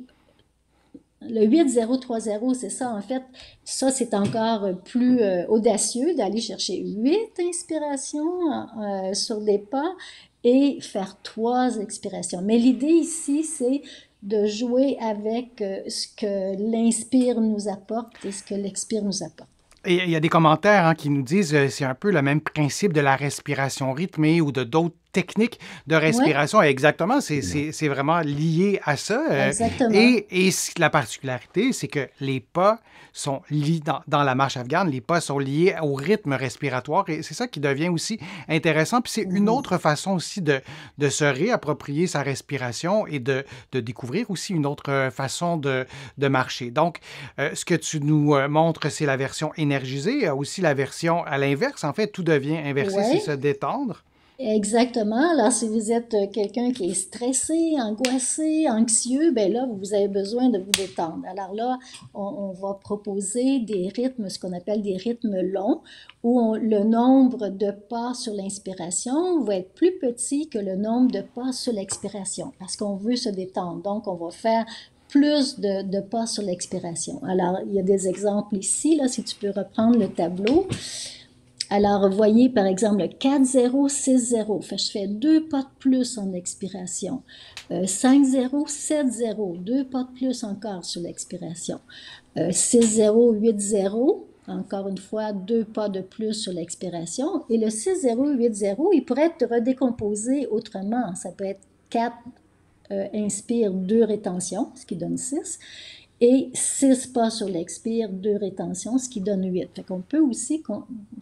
le 8-0-3-0, c'est ça en fait. Ça, c'est encore plus euh, audacieux d'aller chercher huit inspirations euh, sur des pas et faire trois expirations. Mais l'idée ici, c'est de jouer avec ce que l'inspire nous apporte et ce que l'expire nous apporte il y a des commentaires hein, qui nous disent que euh, c'est un peu le même principe de la respiration rythmée ou de d'autres technique de respiration. Exactement, c'est vraiment lié à ça. Euh, Exactement. Et, la particularité, c'est que les pas sont liés dans, la marche afghane, les pas sont liés au rythme respiratoire et c'est ça qui devient aussi intéressant. Puis c'est une autre façon aussi de, se réapproprier sa respiration et de, découvrir aussi une autre euh, façon de, marcher. Donc, euh, ce que tu nous montres, c'est la version énergisée, aussi la version à l'inverse. En fait, tout devient inversé, c'est se détendre. Exactement. Alors, si vous êtes euh, quelqu'un qui est stressé, angoissé, anxieux, ben là, vous avez besoin de vous détendre. Alors là, on, va proposer des rythmes, ce qu'on appelle des rythmes longs, où le nombre de pas sur l'inspiration va être plus petit que le nombre de pas sur l'expiration, parce qu'on veut se détendre. Donc, on va faire plus de, de, pas sur l'expiration. Alors, il y a des exemples ici, là, si tu peux reprendre le tableau. Alors, voyez, par exemple, le 4, 0, 6, 0. je fais deux pas de plus en expiration. 5, 0, 7, 0. Deux pas de plus encore sur l'expiration. 6, 0, 8, 0. Encore une fois, deux pas de plus sur l'expiration. Et le 6, 0, 8, 0, il pourrait être redécomposé autrement. Ça peut être 4, euh, inspire 2 rétentions, ce qui donne 6 et 6 pas sur l'expire, 2 rétention ce qui donne 8. Fait qu'on peut aussi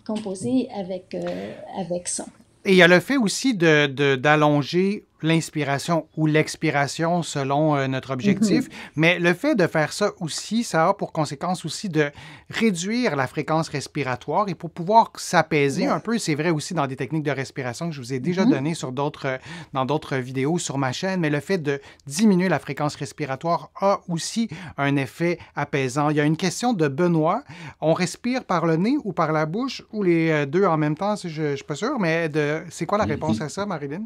composer avec, euh, avec ça. Et il y a le fait aussi d'allonger de, de l'inspiration ou l'expiration selon euh, notre objectif. Mhm. Mais le fait de faire ça aussi, ça a pour conséquence aussi de réduire la fréquence respiratoire et pour pouvoir s'apaiser un peu, c'est vrai aussi dans des techniques de respiration que je vous ai déjà mhm. données sur d'autres, euh, dans d'autres vidéos sur ma chaîne, mais le fait de diminuer la fréquence respiratoire a aussi un effet apaisant. Il y a une question de Benoît. On respire par le nez ou par la bouche ou les euh, deux en même temps, je ne suis pas sûr, mais c'est quoi la réponse à ça, Marilyn?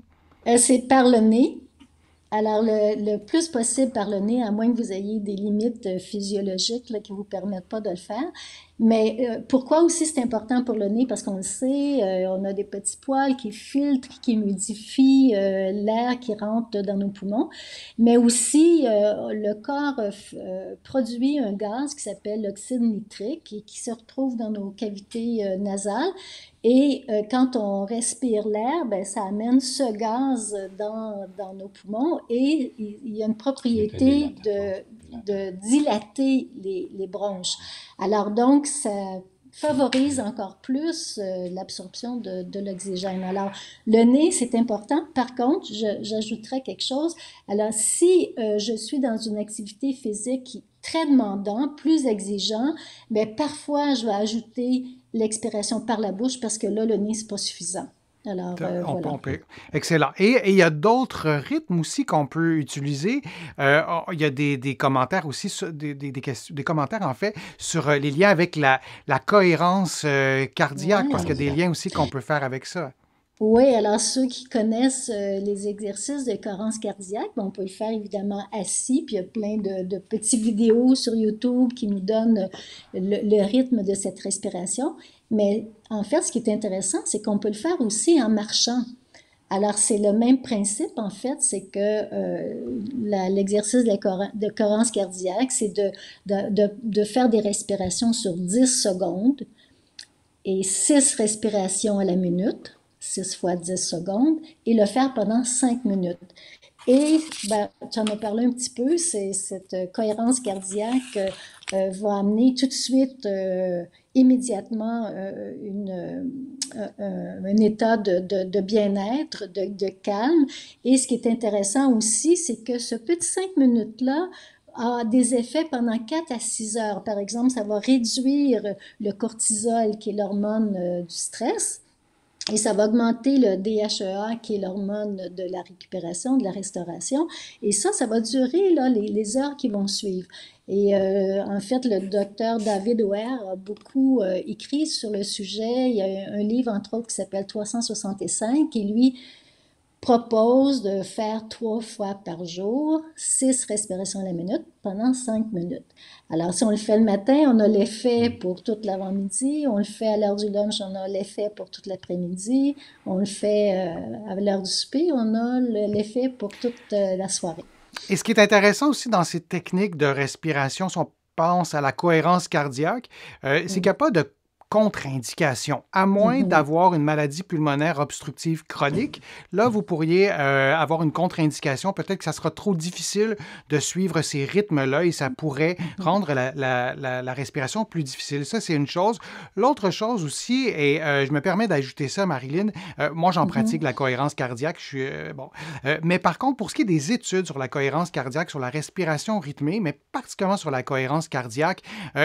c'est par le nez. Alors, le, plus possible par le nez, à moins que vous ayez des limites euh, physiologiques qui ne vous permettent pas de le faire. Mais euh, pourquoi aussi c'est important pour le nez? Parce qu'on le sait, euh, on a des petits poils qui filtrent, qui modifient l'air qui rentre dans nos poumons. Mais aussi, le corps produit un gaz qui s'appelle l'oxyde nitrique et qui se retrouve dans nos cavités nasales. Et euh, quand on respire l'air, ben, ça amène ce gaz dans, dans nos poumons et il, y a une propriété de, de dilater les, les, bronches. Alors donc, ça favorise encore plus euh, l'absorption de, de l'oxygène. Alors, le nez, c'est important. Par contre, j'ajouterais quelque chose. Alors, si euh, je suis dans une activité physique très demandante, plus exigeante, ben, mais parfois, je vais ajouter l'expiration par la bouche parce que là, le nez, c'est pas suffisant. Alors, on, euh, voilà. peut... Excellent. Et, il y a d'autres rythmes aussi qu'on peut utiliser. Euh, il y a des, commentaires aussi, des, des, commentaires en fait, sur euh, les liens avec la, cohérence cardiaque, parce qu'il y a des liens aussi qu'on peut faire avec ça. Oui, alors ceux qui connaissent euh, les exercices de cohérence cardiaque, ben, on peut le faire évidemment assis, puis il y a plein de, petites vidéos sur YouTube qui nous donnent le, rythme de cette respiration. Mais en fait, ce qui est intéressant, c'est qu'on peut le faire aussi en marchant. Alors, c'est le même principe, en fait, c'est que euh, l'exercice de, de, cohérence cardiaque, c'est de, de, faire des respirations sur 10 secondes et 6 respirations à la minute. 6 fois 10 secondes, et le faire pendant 5 minutes. Et ben, tu en as parlé un petit peu, c'est cette euh, cohérence cardiaque euh, va amener tout de suite, euh, immédiatement, une, un état de, de, bien-être, de, de, calme. Et ce qui est intéressant aussi, c'est que ce petit 5 minutes-là, a des effets pendant 4 à 6 heures. Par exemple, ça va réduire le cortisol, qui est l'hormone du stress. Et ça va augmenter le DHEA, qui est l'hormone de la récupération, de la restauration. Et ça, ça va durer là, les, heures qui vont suivre. Et euh, en fait, le docteur David Ware a beaucoup euh, écrit sur le sujet. Il y a un, un livre, entre autres, qui s'appelle 365, qui lui propose de faire trois fois par jour, six respirations à la minute pendant cinq minutes. Alors, si on le fait le matin, on a l'effet mm. pour toute l'avant-midi. On le fait à l'heure du lunch, on a l'effet pour toute l'après-midi. On le fait euh, à l'heure du souper, on a l'effet pour toute euh, la soirée. Et ce qui est intéressant aussi dans ces techniques de respiration, si on pense à la cohérence cardiaque, euh, c'est mm. qu'il n'y a pas de contre-indication, à moins mhm. d'avoir une maladie pulmonaire obstructive chronique. Là, vous pourriez euh, avoir une contre-indication. Peut-être que ça sera trop difficile de suivre ces rythmes-là et ça pourrait mhm. rendre la, respiration plus difficile. Ça, c'est une chose. L'autre chose aussi, et euh, je me permets d'ajouter ça, Marilyn, euh, moi, j'en mhm. pratique la cohérence cardiaque. Je suis, bon. mais par contre, pour ce qui est des études sur la cohérence cardiaque, sur la respiration rythmée, mais particulièrement sur la cohérence cardiaque,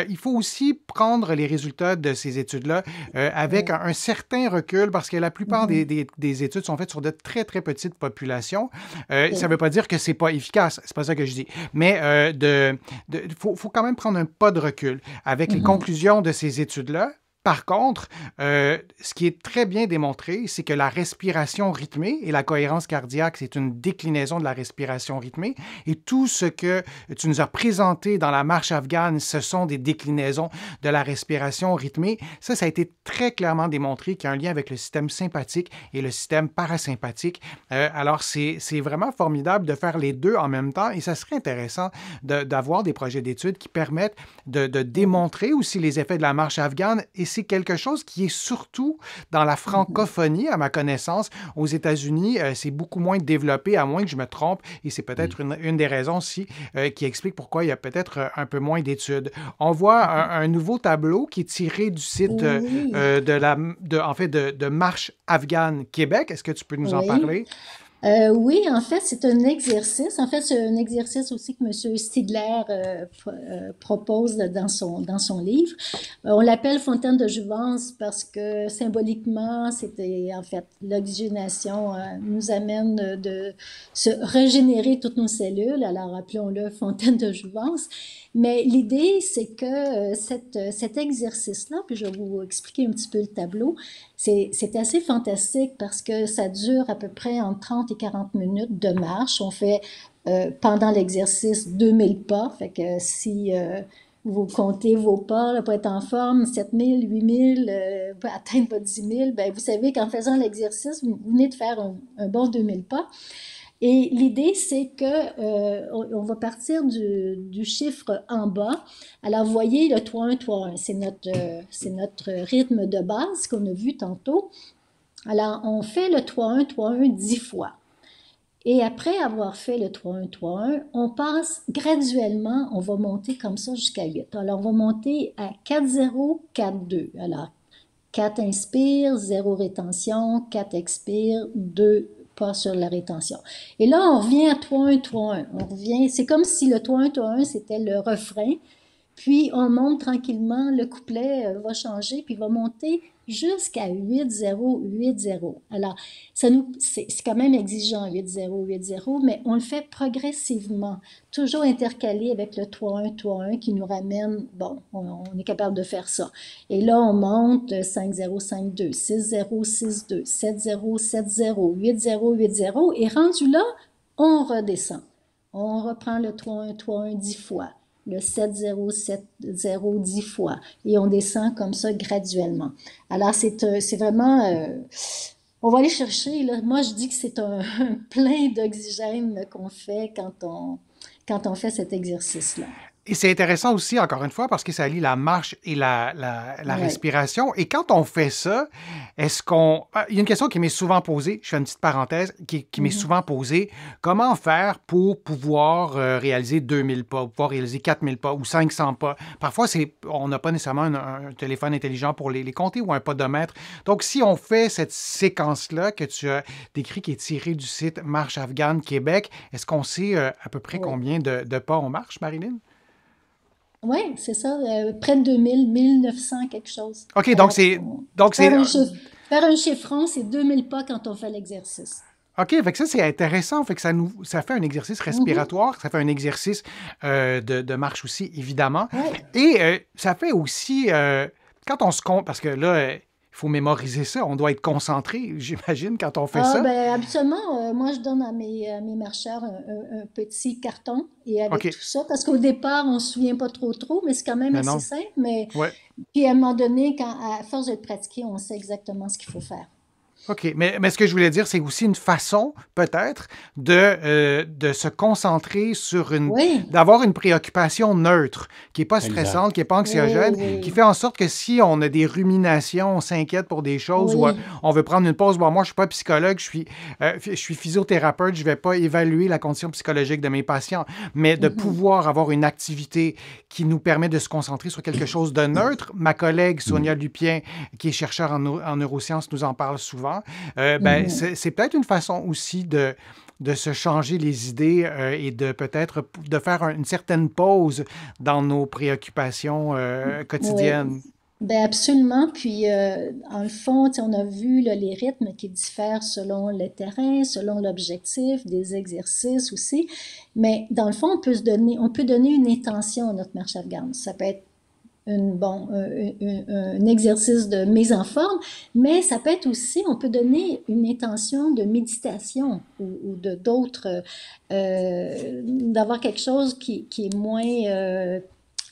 il faut aussi prendre les résultats de ces études-là euh, avec un, certain recul parce que la plupart mm-hmm. des, des, études sont faites sur de très, très petites populations. Euh, ça ne veut pas dire que c'est pas efficace, c'est pas ça que je dis. Mais il euh, de, de faut, faut, quand même prendre un pas de recul avec les mm-hmm. conclusions de ces études-là par contre, euh, ce qui est très bien démontré, c'est que la respiration rythmée et la cohérence cardiaque, c'est une déclinaison de la respiration rythmée. Et tout ce que tu nous as présenté dans la marche afghane, ce sont des déclinaisons de la respiration rythmée. Ça, ça a été très clairement démontré qu'il y a un lien avec le système sympathique et le système parasympathique. Euh, alors, c'est vraiment formidable de faire les deux en même temps et ça serait intéressant d'avoir des projets d'études qui permettent de, démontrer aussi les effets de la marche afghane et c'est quelque chose qui est surtout dans la mm-hmm. francophonie, à ma connaissance. Aux États-Unis, euh, c'est beaucoup moins développé, à moins que je me trompe, et c'est peut-être une, des raisons aussi euh, qui explique pourquoi il y a peut-être euh, un peu moins d'études. On voit mm-hmm. un, nouveau tableau qui est tiré du site de la, en fait, de, Marche afghane Québec. Est-ce que tu peux nous en parler? Euh, oui, en fait, c'est un exercice. En fait, c'est un exercice aussi que M. Stigler euh, euh, propose dans son, dans son livre. on l'appelle fontaine de Jouvence parce que symboliquement, c'était en fait l'oxygénation nous amène de se régénérer toutes nos cellules. Alors, appelons-le fontaine de Jouvence. Mais l'idée, c'est que cette, cet exercice-là, puis je vais vous expliquer un petit peu le tableau, c'est assez fantastique parce que ça dure à peu près entre 30 et 40 minutes de marche. On fait euh, pendant l'exercice 2000 pas. Fait que si euh, vous comptez vos pas pour être en forme, 7000, 8000, euh, atteindre votre 10 000, ben, vous savez qu'en faisant l'exercice, vous venez de faire un bon 2000 pas. Et l'idée, c'est que euh, on, va partir du, chiffre en bas. Alors, vous voyez, le 3-1-3-1, c'est notre, euh, c'est notre rythme de base qu'on a vu tantôt. Alors, on fait le 3-1-3-1 10 fois. Et après avoir fait le 3-1-3-1, on passe graduellement, on va monter comme ça jusqu'à 8. Alors, on va monter à 4-0-4-2. Alors, 4 inspire, 0 rétention, 4 expire, 2 pas sur la rétention. Et là, on revient à 3-1-3-1. On revient, c'est comme si le 3-1-3-1, c'était le refrain. Puis on monte tranquillement, le couplet euh, va changer, puis va monter jusqu'à 8-0, 8-0. Alors, c'est, quand même exigeant, 8-0, 8-0, mais on le fait progressivement, toujours intercalé avec le 3-1, 3-1 qui nous ramène, bon, on, est capable de faire ça. Et là, on monte 5-0, 5-2, 6-0, 6-2, 7-0, 7-0, 8-0, 8-0, et rendu là, on redescend. On reprend le 3-1, 3-1 dix fois le 7,070 10 fois. Et on descend comme ça graduellement. Alors, c'est vraiment... Euh, on va aller chercher, moi je dis que c'est un, un, plein d'oxygène qu'on fait quand on, quand on fait cet exercice-là. Et c'est intéressant aussi, encore une fois, parce que ça lie la marche et la, la, respiration. Et quand on fait ça, est-ce qu'on... Ah, il y a une question qui m'est souvent posée, je fais une petite parenthèse, qui, m'est mhm. souvent posée. Comment faire pour pouvoir euh, réaliser 2000 pas, pouvoir réaliser 4000 pas ou 500 pas? Parfois, on n'a pas nécessairement un, téléphone intelligent pour les, compter ou un podomètre. Donc, si on fait cette séquence-là que tu as décrit, qui est tirée du site Marche Afghane Québec, est-ce qu'on sait euh, à peu près combien de, de pas on marche, Marilyn? Oui, c'est ça, euh, près de 2000, 1900 quelque chose. OK, donc c'est... Euh, donc faire, un chiffron, c'est 2000 pas quand on fait l'exercice. OK, fait que ça, c'est intéressant. Fait que ça, nous, ça fait un exercice mhm. respiratoire, ça fait un exercice euh, de, marche aussi, évidemment. Et ça fait aussi, quand on se compte, parce que là, faut mémoriser ça. On doit être concentré, j'imagine, quand on fait ah, ça. Ben, absolument. Euh, moi, je donne à mes, euh, mes marcheurs un, petit carton et avec tout ça, parce qu'au départ, on se souvient pas trop trop, mais c'est quand même assez simple. Mais puis à un moment donné, à force de pratiquer, on sait exactement ce qu'il faut faire. OK. Mais, mais, ce que je voulais dire, c'est aussi une façon, peut-être, de, euh, de se concentrer sur une. Oui. d'avoir une préoccupation neutre, qui n'est pas stressante, qui n'est pas anxiogène, qui fait en sorte que si on a des ruminations, on s'inquiète pour des choses, ou euh, on veut prendre une pause, bon, moi, je ne suis pas psychologue, je suis, euh, je suis physiothérapeute, je ne vais pas évaluer la condition psychologique de mes patients, mais de mhm. pouvoir avoir une activité qui nous permet de se concentrer sur quelque chose de neutre. Ma collègue Sonia Lupien, qui est chercheur en neurosciences, nous en parle souvent. Euh, ben, mm. c'est peut-être une façon aussi de de se changer les idées euh, et de peut-être de faire une certaine pause dans nos préoccupations euh, mm. quotidiennes. Ben absolument. Puis, en le fond, on a vu les rythmes qui diffèrent selon le terrain, selon l'objectif, des exercices aussi. Mais dans le fond, on peut, se donner, on peut donner une intention à notre marche afghane. Ça peut être une, bon, euh, un, exercice de mise en forme, mais ça peut être aussi, on peut donner une intention de méditation ou, de d'autres, euh, euh, d'avoir quelque chose qui, qui est moins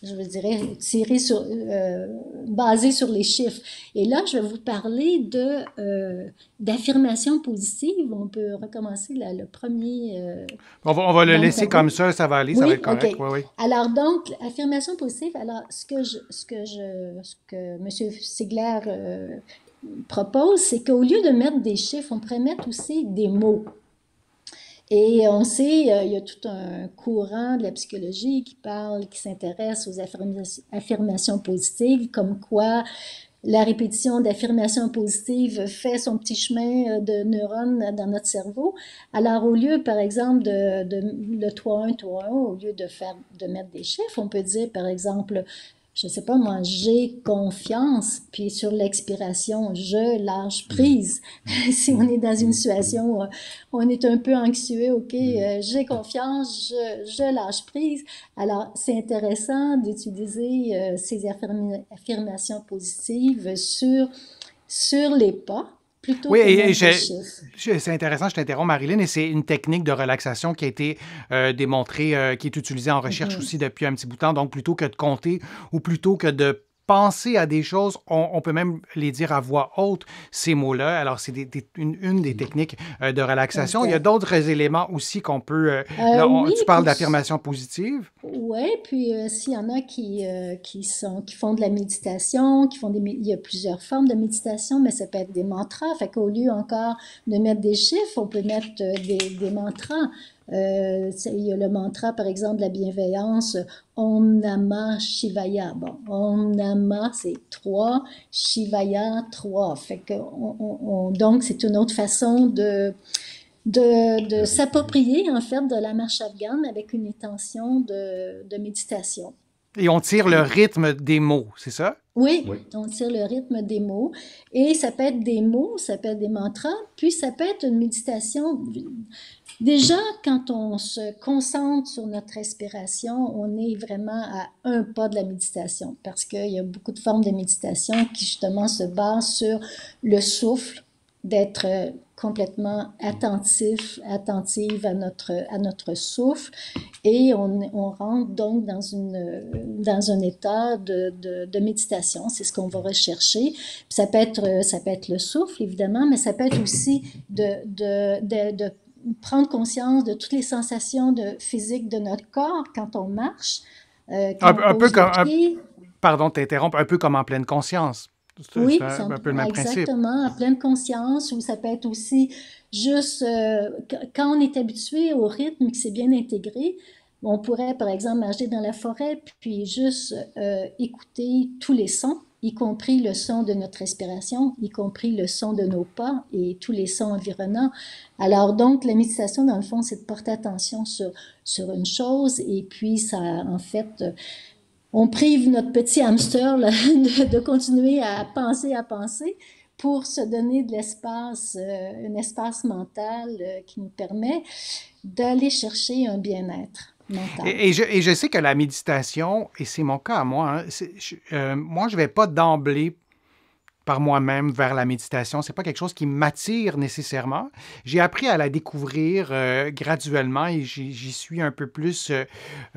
je vous dirais, tiré sur, euh, basé sur les chiffres. Et là, je vais vous parler de euh, d'affirmations positives. On peut recommencer le premier. Euh, on, va, on va, le laisser comme ça, ça va aller, ça va être correct. Oui, Alors donc, affirmation positive. Alors, ce que je, ce que je, ce que Monsieur Sigler euh, propose, c'est qu'au lieu de mettre des chiffres, on pourrait mettre aussi des mots. Et on sait, euh, il y a tout un courant de la psychologie qui parle, qui s'intéresse aux affirmations positives, comme quoi la répétition d'affirmations positives fait son petit chemin euh, de neurones dans notre cerveau. Alors, au lieu, par exemple, de, de le 3-1, 3-1, au lieu de, faire, de mettre des chiffres, on peut dire, par exemple, je sais pas moi, j'ai confiance, puis sur l'expiration, je lâche mm. prise. Mm. si on est dans une mm. situation où euh, on est un peu anxieux, ok, euh, j'ai confiance, je, lâche prise. Alors, c'est intéressant d'utiliser euh, ces affirmations positives sur, sur les pas oui, c'est intéressant, je t'interromps, Marilyn, et c'est une technique de relaxation qui a été euh, démontrée, euh, qui est utilisée en recherche mhm. aussi depuis un petit bout de temps. Donc, plutôt que de compter ou plutôt que de penser à des choses, on, peut même les dire à voix haute, ces mots-là. Alors, c'est une, des techniques euh, de relaxation. Il y a d'autres éléments aussi qu'on peut... Euh, euh, tu parles d'affirmation positive. Oui, puis s'il y en a qui, qui, sont, qui font de la méditation, qui font des, il y a plusieurs formes de méditation, mais ça peut être des mantras. Fait qu'au lieu encore de mettre des chiffres, on peut mettre des, des mantras. Euh, le mantra, par exemple, de la bienveillance, Om Namah Shivaya. Bon, Om Namah, c'est trois, Shivaya, trois. donc, c'est une autre façon de, de, s'approprier, en fait, de la marche afghane avec une intention de, méditation. Et on tire le rythme des mots, c'est ça? Oui, oui, on tire le rythme des mots. Et ça peut être des mots, ça peut être des mantras, puis ça peut être une méditation. Déjà, quand on se concentre sur notre respiration, on est vraiment à un pas de la méditation parce qu'il y a beaucoup de formes de méditation qui justement se basent sur le souffle, d'être euh, complètement attentif, attentive à notre, à notre souffle et on, on rentre donc dans, une, dans un état de, de, méditation. C'est ce qu'on va rechercher. ça peut, être, euh, ça peut être le souffle, évidemment, mais ça peut être aussi de, de, de prendre conscience de toutes les sensations de, physique de notre corps quand on marche. Euh, un, peu comme, un, pardon, t'interromps, un peu comme en pleine conscience. Oui, un, peu exactement, en pleine conscience, ou ça peut être aussi juste euh, quand on est habitué au rythme, que c'est bien intégré, on pourrait par exemple marcher dans la forêt, puis juste euh, écouter tous les sons y compris le son de notre respiration, y compris le son de nos pas et tous les sons environnants. Alors donc, la méditation, dans le fond, c'est de porter attention sur, sur une chose et puis ça, en fait, on prive notre petit hamster de, continuer à penser, à penser pour se donner de l'espace, euh, un espace mental euh, qui nous permet d'aller chercher un bien-être. Et, je, et, je, sais que la méditation, et c'est mon cas à moi, hein, euh, moi, je vais pas d'emblée par moi-même vers la méditation. C'est pas quelque chose qui m'attire nécessairement. J'ai appris à la découvrir euh, graduellement et j'y suis un peu plus, euh,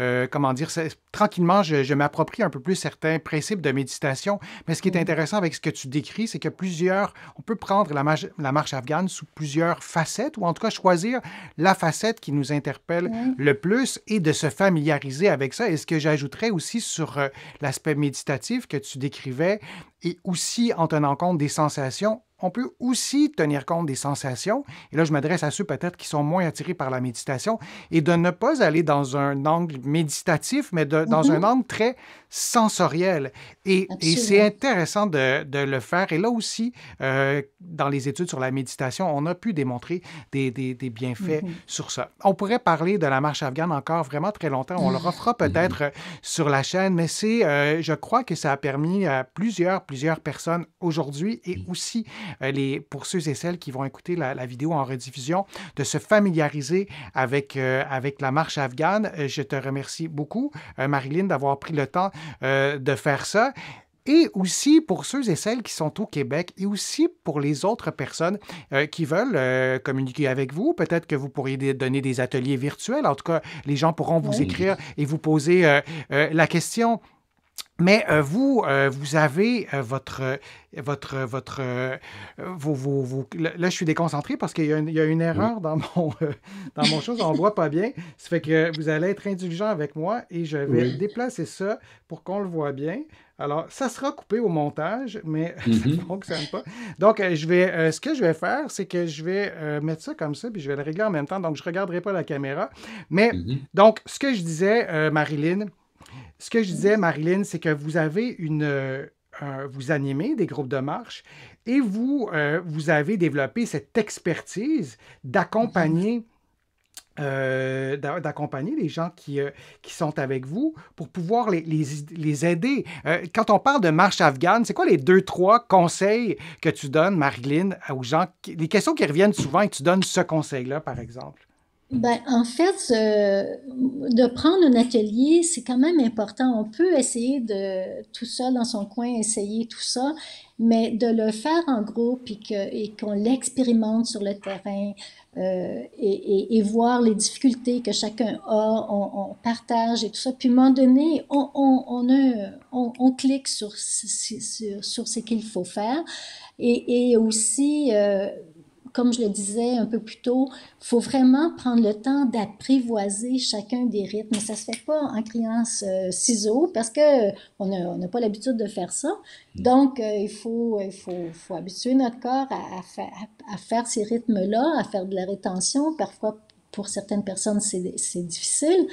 euh, comment dire, tranquillement, je, m'approprie un peu plus certains principes de méditation. Mais ce qui est mm. intéressant avec ce que tu décris, c'est que plusieurs, on peut prendre la, la, marche afghane sous plusieurs facettes ou en tout cas choisir la facette qui nous interpelle mm. le plus et de se familiariser avec ça. Et ce que j'ajouterais aussi sur l'aspect méditatif que tu décrivais et aussi entre en compte des sensations on peut aussi tenir compte des sensations, et là je m'adresse à ceux peut-être qui sont moins attirés par la méditation, et de ne pas aller dans un angle méditatif, mais dans un mhm. angle très sensoriel. Et, c'est intéressant de, le faire. Et là aussi, euh, dans les études sur la méditation, on a pu démontrer des, bienfaits mhm. sur ça. On pourrait parler de la marche afghane encore vraiment très longtemps. On le refera mhm. peut-être euh, sur la chaîne, mais c'est, euh, je crois que ça a permis à plusieurs, plusieurs personnes aujourd'hui et aussi euh, pour ceux et celles qui vont écouter la, vidéo en rediffusion, de se familiariser avec, euh, la marche afghane. Euh, je te remercie beaucoup, Marilyn, d'avoir pris le temps de faire ça. Et aussi pour ceux et celles qui sont au Québec et aussi pour les autres personnes qui veulent communiquer avec vous. Peut-être que vous pourriez donner des ateliers virtuels. En tout cas, les gens pourront vous écrire et vous poser la question. Mais euh, vous, euh, vous avez euh, votre, votre, votre, là, je suis déconcentré parce qu'il y, a une erreur dans mon, dans mon chose. On voit pas bien. Ça fait que vous allez être indulgent avec moi et je vais déplacer ça pour qu'on le voit bien. Alors, ça sera coupé au montage, mais ça ne mm-hmm. fonctionne pas. Donc, je vais, ce que je vais faire, c'est que je vais mettre ça comme ça, puis je vais le régler en même temps. Donc, je ne regarderai pas la caméra. Mais, mm-hmm. donc, ce que je disais, Marilyn, ce que je disais, Marilyn, c'est que vous avez une. Euh, vous animez des groupes de marche et vous, euh, vous avez développé cette expertise d'accompagner. Mhm. Euh, d'accompagner les gens qui, sont avec vous pour pouvoir les, aider. quand on parle de marche afghane, c'est quoi les deux, trois conseils que tu donnes, Marilyn, aux gens, les questions qui reviennent souvent et que tu donnes ce conseil-là, par exemple? Ben, en fait, euh, de prendre un atelier, c'est quand même important. On peut essayer de tout seul dans son coin, essayer tout ça, mais de le faire en groupe et qu'on l'expérimente sur le terrain euh, et, et, voir les difficultés que chacun a, on, on, partage et tout ça. Puis à un moment donné, on, on, on clique sur, sur, sur ce qu'il faut faire et, et aussi... Euh, comme je le disais un peu plus tôt, il faut vraiment prendre le temps d'apprivoiser chacun des rythmes. Ça se fait pas en criant ciseaux parce que on n'a pas l'habitude de faire ça. Mm. Donc, euh, il faut, il faut, faut, habituer notre corps à, à, faire ces rythmes-là, à faire de la rétention, parfois pour certaines personnes, c'est difficile.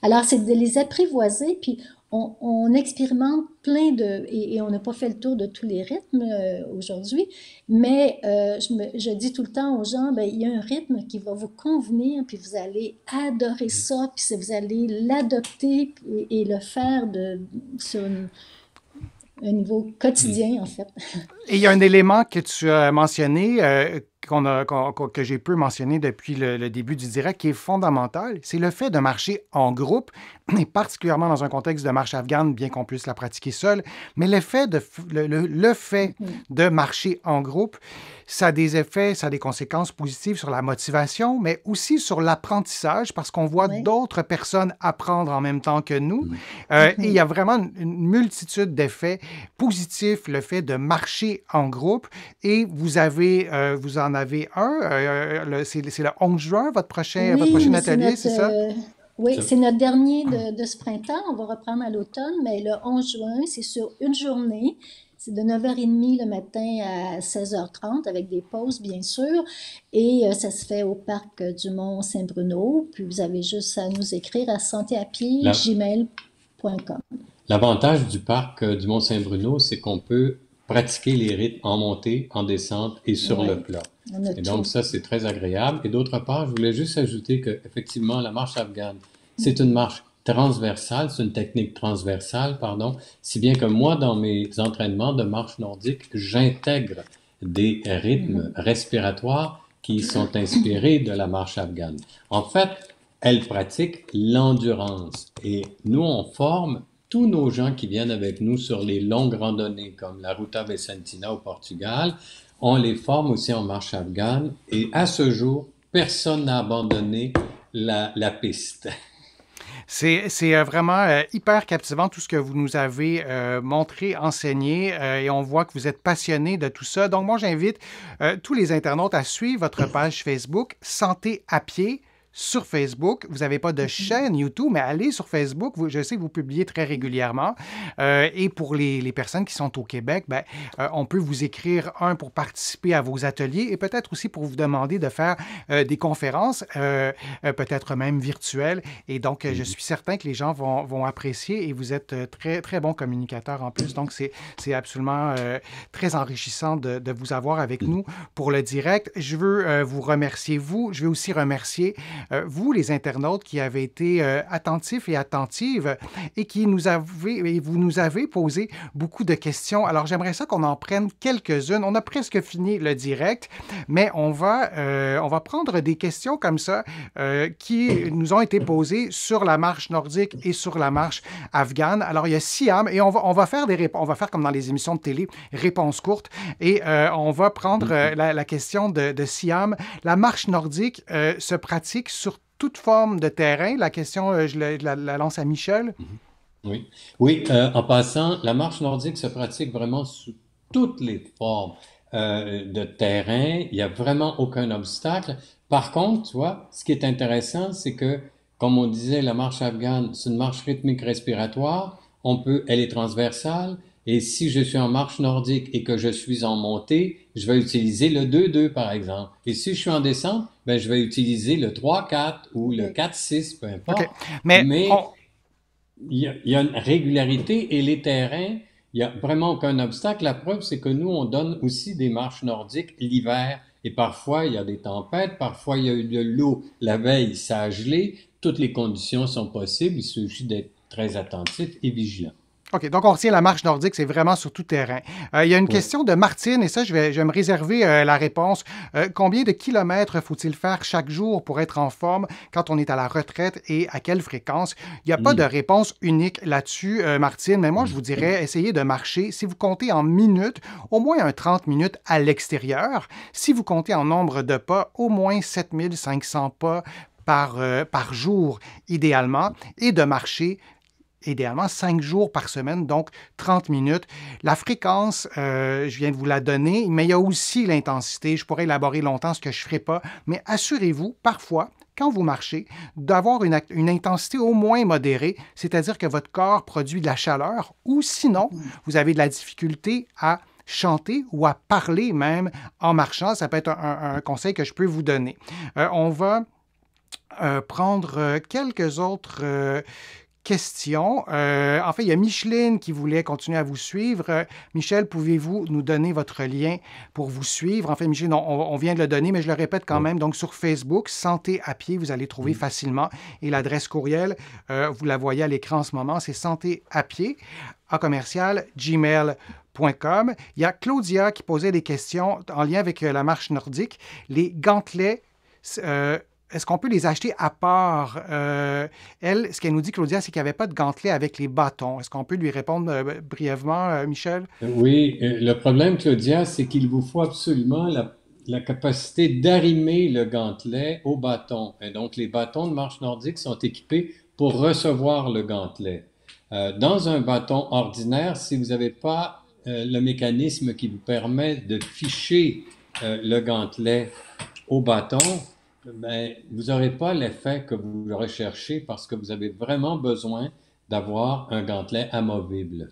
Alors, c'est de les apprivoiser, puis on, expérimente plein de, et, on n'a pas fait le tour de tous les rythmes euh, aujourd'hui, mais euh, je, dis tout le temps aux gens, ben, il y a un rythme qui va vous convenir, puis vous allez adorer ça, puis vous allez l'adopter et, le faire de, sur un niveau quotidien, mm. en fait. Et il y a un élément que tu as mentionné. Euh, que j'ai peu mentionné depuis le, début du direct, qui est fondamental, c'est le fait de marcher en groupe, et particulièrement dans un contexte de marche afghane, bien qu'on puisse la pratiquer seul, mais le fait de, le, fait mm-hmm. de marcher en groupe, ça a des effets, ça a des conséquences positives sur la motivation, mais aussi sur l'apprentissage, parce qu'on voit d'autres personnes apprendre en même temps que nous. Mm-hmm. Euh, et mm-hmm. il y a vraiment une multitude d'effets positifs, le fait de marcher en groupe, et vous avez, euh, vous en avez un. Euh, euh, c'est le 11 juin, votre prochain, votre prochain atelier, c'est ça? Euh, oui, c'est notre dernier de, ce printemps. On va reprendre à l'automne, mais le 11 juin, c'est sur une journée. C'est de 9h30 le matin à 16h30 avec des pauses, bien sûr. Et ça se fait au parc du Mont-Saint-Bruno. Puis vous avez juste à nous écrire à gmail.com L'avantage du parc du Mont-Saint-Bruno, c'est qu'on peut pratiquer les rites en montée, en descente et sur le plat. Et donc, ça, c'est très agréable. Et d'autre part, je voulais juste ajouter que, effectivement, la marche afghane, c'est une marche transversale, c'est une technique transversale, pardon, si bien que moi, dans mes entraînements de marche nordique, j'intègre des rythmes mhm. respiratoires qui sont inspirés de la marche afghane. En fait, elle pratique l'endurance. Et nous, on forme tous nos gens qui viennent avec nous sur les longues randonnées, comme la Ruta Vicentina au Portugal, on les forme aussi en marche afghane et à ce jour, personne n'a abandonné la, piste. C'est euh, vraiment euh, hyper captivant tout ce que vous nous avez euh, montré, enseigné, et on voit que vous êtes passionné de tout ça. Donc, moi, j'invite tous les internautes à suivre votre page Facebook Santé à pied sur Facebook. Vous n'avez pas de mm-hmm. chaîne YouTube, mais allez sur Facebook. je sais que vous publiez très régulièrement. Euh, et pour les, personnes qui sont au Québec, ben, euh, on peut vous écrire, un, pour participer à vos ateliers et peut-être aussi pour vous demander de faire euh, des conférences, peut-être même virtuelles. Et donc, je mm-hmm. suis certain que les gens vont, vont, apprécier et vous êtes très, très bon communicateur en plus. Donc, c'est absolument très enrichissant de, de, vous avoir avec mm-hmm. nous pour le direct. Je veux vous remercier, vous. Je veux aussi remercier euh, vous, les internautes, qui avez été euh, attentifs et attentives et qui nous avez, et vous nous avez posé beaucoup de questions. Alors, j'aimerais ça qu'on en prenne quelques-unes. On a presque fini le direct, mais on va, euh, on va prendre des questions comme ça qui nous ont été posées sur la marche nordique et sur la marche afghane. Alors, il y a Siam et on va, on va faire des On va faire comme dans les émissions de télé, réponses courtes. Et on va prendre la, question de, de, Siam. La marche nordique se pratique sur toute forme de terrain. La question, euh, je la, lance à Michel. Mhm. Oui, oui euh, en passant, la marche nordique se pratique vraiment sous toutes les formes euh, de terrain. Il n'y a vraiment aucun obstacle. Par contre, tu vois, ce qui est intéressant, c'est que, comme on disait, la marche afghane, c'est une marche rythmique respiratoire. On peut, elle est transversale. Et si je suis en marche nordique et que je suis en montée, je vais utiliser le 2-2, par exemple. Et si je suis en descente, ben, je vais utiliser le 3-4 ou le 4-6, peu importe. Mais, il, y a, une régularité et les terrains, il n'y a vraiment aucun obstacle. La preuve, c'est que nous, on donne aussi des marches nordiques l'hiver. Et parfois, il y a des tempêtes, parfois, il y a eu de l'eau. La veille, ça a gelé. Toutes les conditions sont possibles. Il suffit d'être très attentif et vigilant. OK, donc on retient la marche nordique, c'est vraiment sur tout terrain. Euh, il y a une question de Martine, et ça, je vais, me réserver euh, la réponse. Euh, combien de kilomètres faut-il faire chaque jour pour être en forme quand on est à la retraite et à quelle fréquence? Il n'y a pas hmm. de réponse unique là-dessus, Martine, mais moi, je vous hmm. dirais, essayez de marcher, si vous comptez en minutes, au moins un 30 minutes à l'extérieur. Si vous comptez en nombre de pas, au moins 7500 pas par, par, jour idéalement et de marcher idéalement cinq jours par semaine, donc 30 minutes. La fréquence, euh, je viens de vous la donner, mais il y a aussi l'intensité. Je pourrais élaborer longtemps ce que je ne ferai pas, mais assurez-vous, parfois, quand vous marchez, d'avoir une, intensité au moins modérée, c'est-à-dire que votre corps produit de la chaleur, ou sinon, vous avez de la difficulté à chanter ou à parler même en marchant. Ça peut être un, conseil que je peux vous donner. Euh, on va euh, prendre quelques autres questions. Euh, en fait, il y a Micheline qui voulait continuer à vous suivre. Euh, Michel, pouvez-vous nous donner votre lien pour vous suivre? En fait, Micheline, on, vient de le donner, mais je le répète quand même. Donc, sur Facebook, Santé à pied, vous allez trouver mm. facilement. Et l'adresse courriel, euh, vous la voyez à l'écran en ce moment, c'est santé à pied à commercial gmail.com. Il y a Claudia qui posait des questions en lien avec la marche nordique, les gantelets est-ce qu'on peut les acheter à part? Euh, elle, ce qu'elle nous dit, Claudia, c'est qu'il n'y avait pas de gantelet avec les bâtons. Est-ce qu'on peut lui répondre euh, brièvement, euh, Michel? Oui, le problème, Claudia, c'est qu'il vous faut absolument la, la capacité d'arrimer le gantelet au bâton. Et donc, les bâtons de marche nordique sont équipés pour recevoir le gantelet. dans un bâton ordinaire, si vous n'avez pas le mécanisme qui vous permet de ficher le gantelet au bâton, mais vous n'aurez pas l'effet que vous recherchez parce que vous avez vraiment besoin d'avoir un gantelet amovible.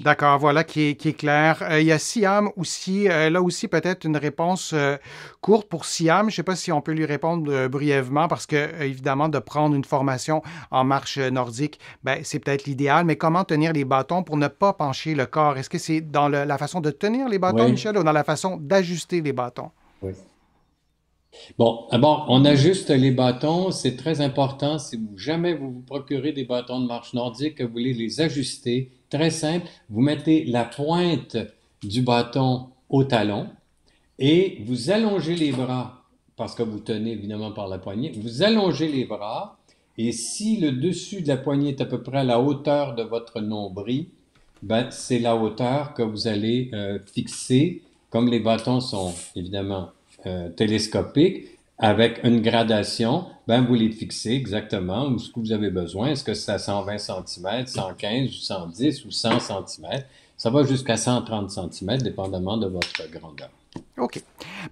D'accord, voilà qui est, clair. Euh, il y a Siam aussi, euh, là aussi peut-être une réponse euh, courte pour Siam. Je ne sais pas si on peut lui répondre brièvement parce que évidemment de prendre une formation en marche nordique, ben, c'est peut-être l'idéal. Mais comment tenir les bâtons pour ne pas pencher le corps Est-ce que c'est dans la façon de tenir les bâtons, Michel, ou dans la façon d'ajuster les bâtons Oui. Bon, d'abord, on ajuste les bâtons. C'est très important. Si jamais vous vous procurez des bâtons de marche nordique, vous voulez les ajuster, très simple, vous mettez la pointe du bâton au talon et vous allongez les bras, parce que vous tenez évidemment par la poignée, vous allongez les bras et si le dessus de la poignée est à peu près à la hauteur de votre nombril, ben, c'est la hauteur que vous allez euh, fixer. Comme les bâtons sont évidemment euh, télescopique, avec une gradation, ben vous les fixez exactement où ce que vous avez besoin. Est-ce que c'est à 120 cm, 115 ou 110 ou 100 cm? Ça va jusqu'à 130 cm, dépendamment de votre grandeur. OK.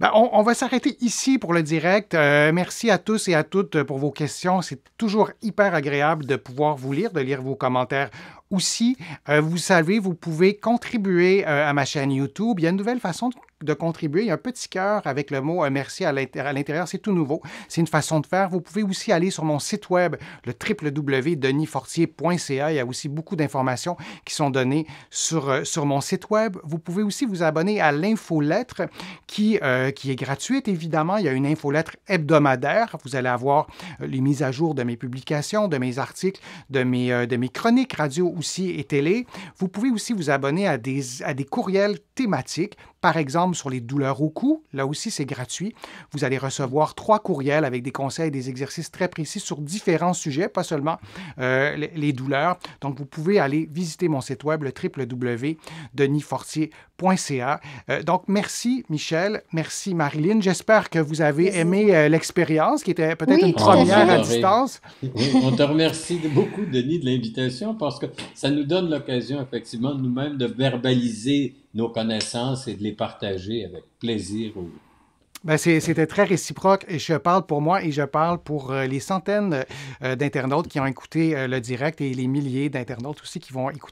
Ben, on, va s'arrêter ici pour le direct. Euh, merci à tous et à toutes pour vos questions. C'est toujours hyper agréable de pouvoir vous lire, de lire vos commentaires aussi. Euh, vous savez, vous pouvez contribuer à ma chaîne YouTube. Il y a une nouvelle façon de de contribuer. Il y a un petit cœur avec le mot merci à l'intérieur. C'est tout nouveau. C'est une façon de faire. Vous pouvez aussi aller sur mon site web, le www.denisfortier.ca. Il y a aussi beaucoup d'informations qui sont données sur, euh, sur mon site web. Vous pouvez aussi vous abonner à l'infolettre qui, euh, qui est gratuite, évidemment. Il y a une infolettre hebdomadaire. Vous allez avoir euh, les mises à jour de mes publications, de mes articles, de mes, de mes chroniques radio aussi et télé. Vous pouvez aussi vous abonner à des, à des courriels thématiques par exemple, sur les douleurs au cou, là aussi c'est gratuit. Vous allez recevoir trois courriels avec des conseils et des exercices très précis sur différents sujets, pas seulement euh, les douleurs. Donc vous pouvez aller visiter mon site web, le www.denisfortier.ca. Euh, donc merci Michel, merci Marilyn. J'espère que vous avez aimé euh, l'expérience qui était peut-être une première à distance. on te remercie beaucoup Denis de l'invitation parce que ça nous donne l'occasion effectivement nous-mêmes de verbaliser nos connaissances et de les partager avec plaisir ben, c'était très réciproque. Je parle pour moi et je parle pour euh, les centaines euh, d'internautes qui ont écouté euh, le direct et les milliers d'internautes aussi qui vont écouter.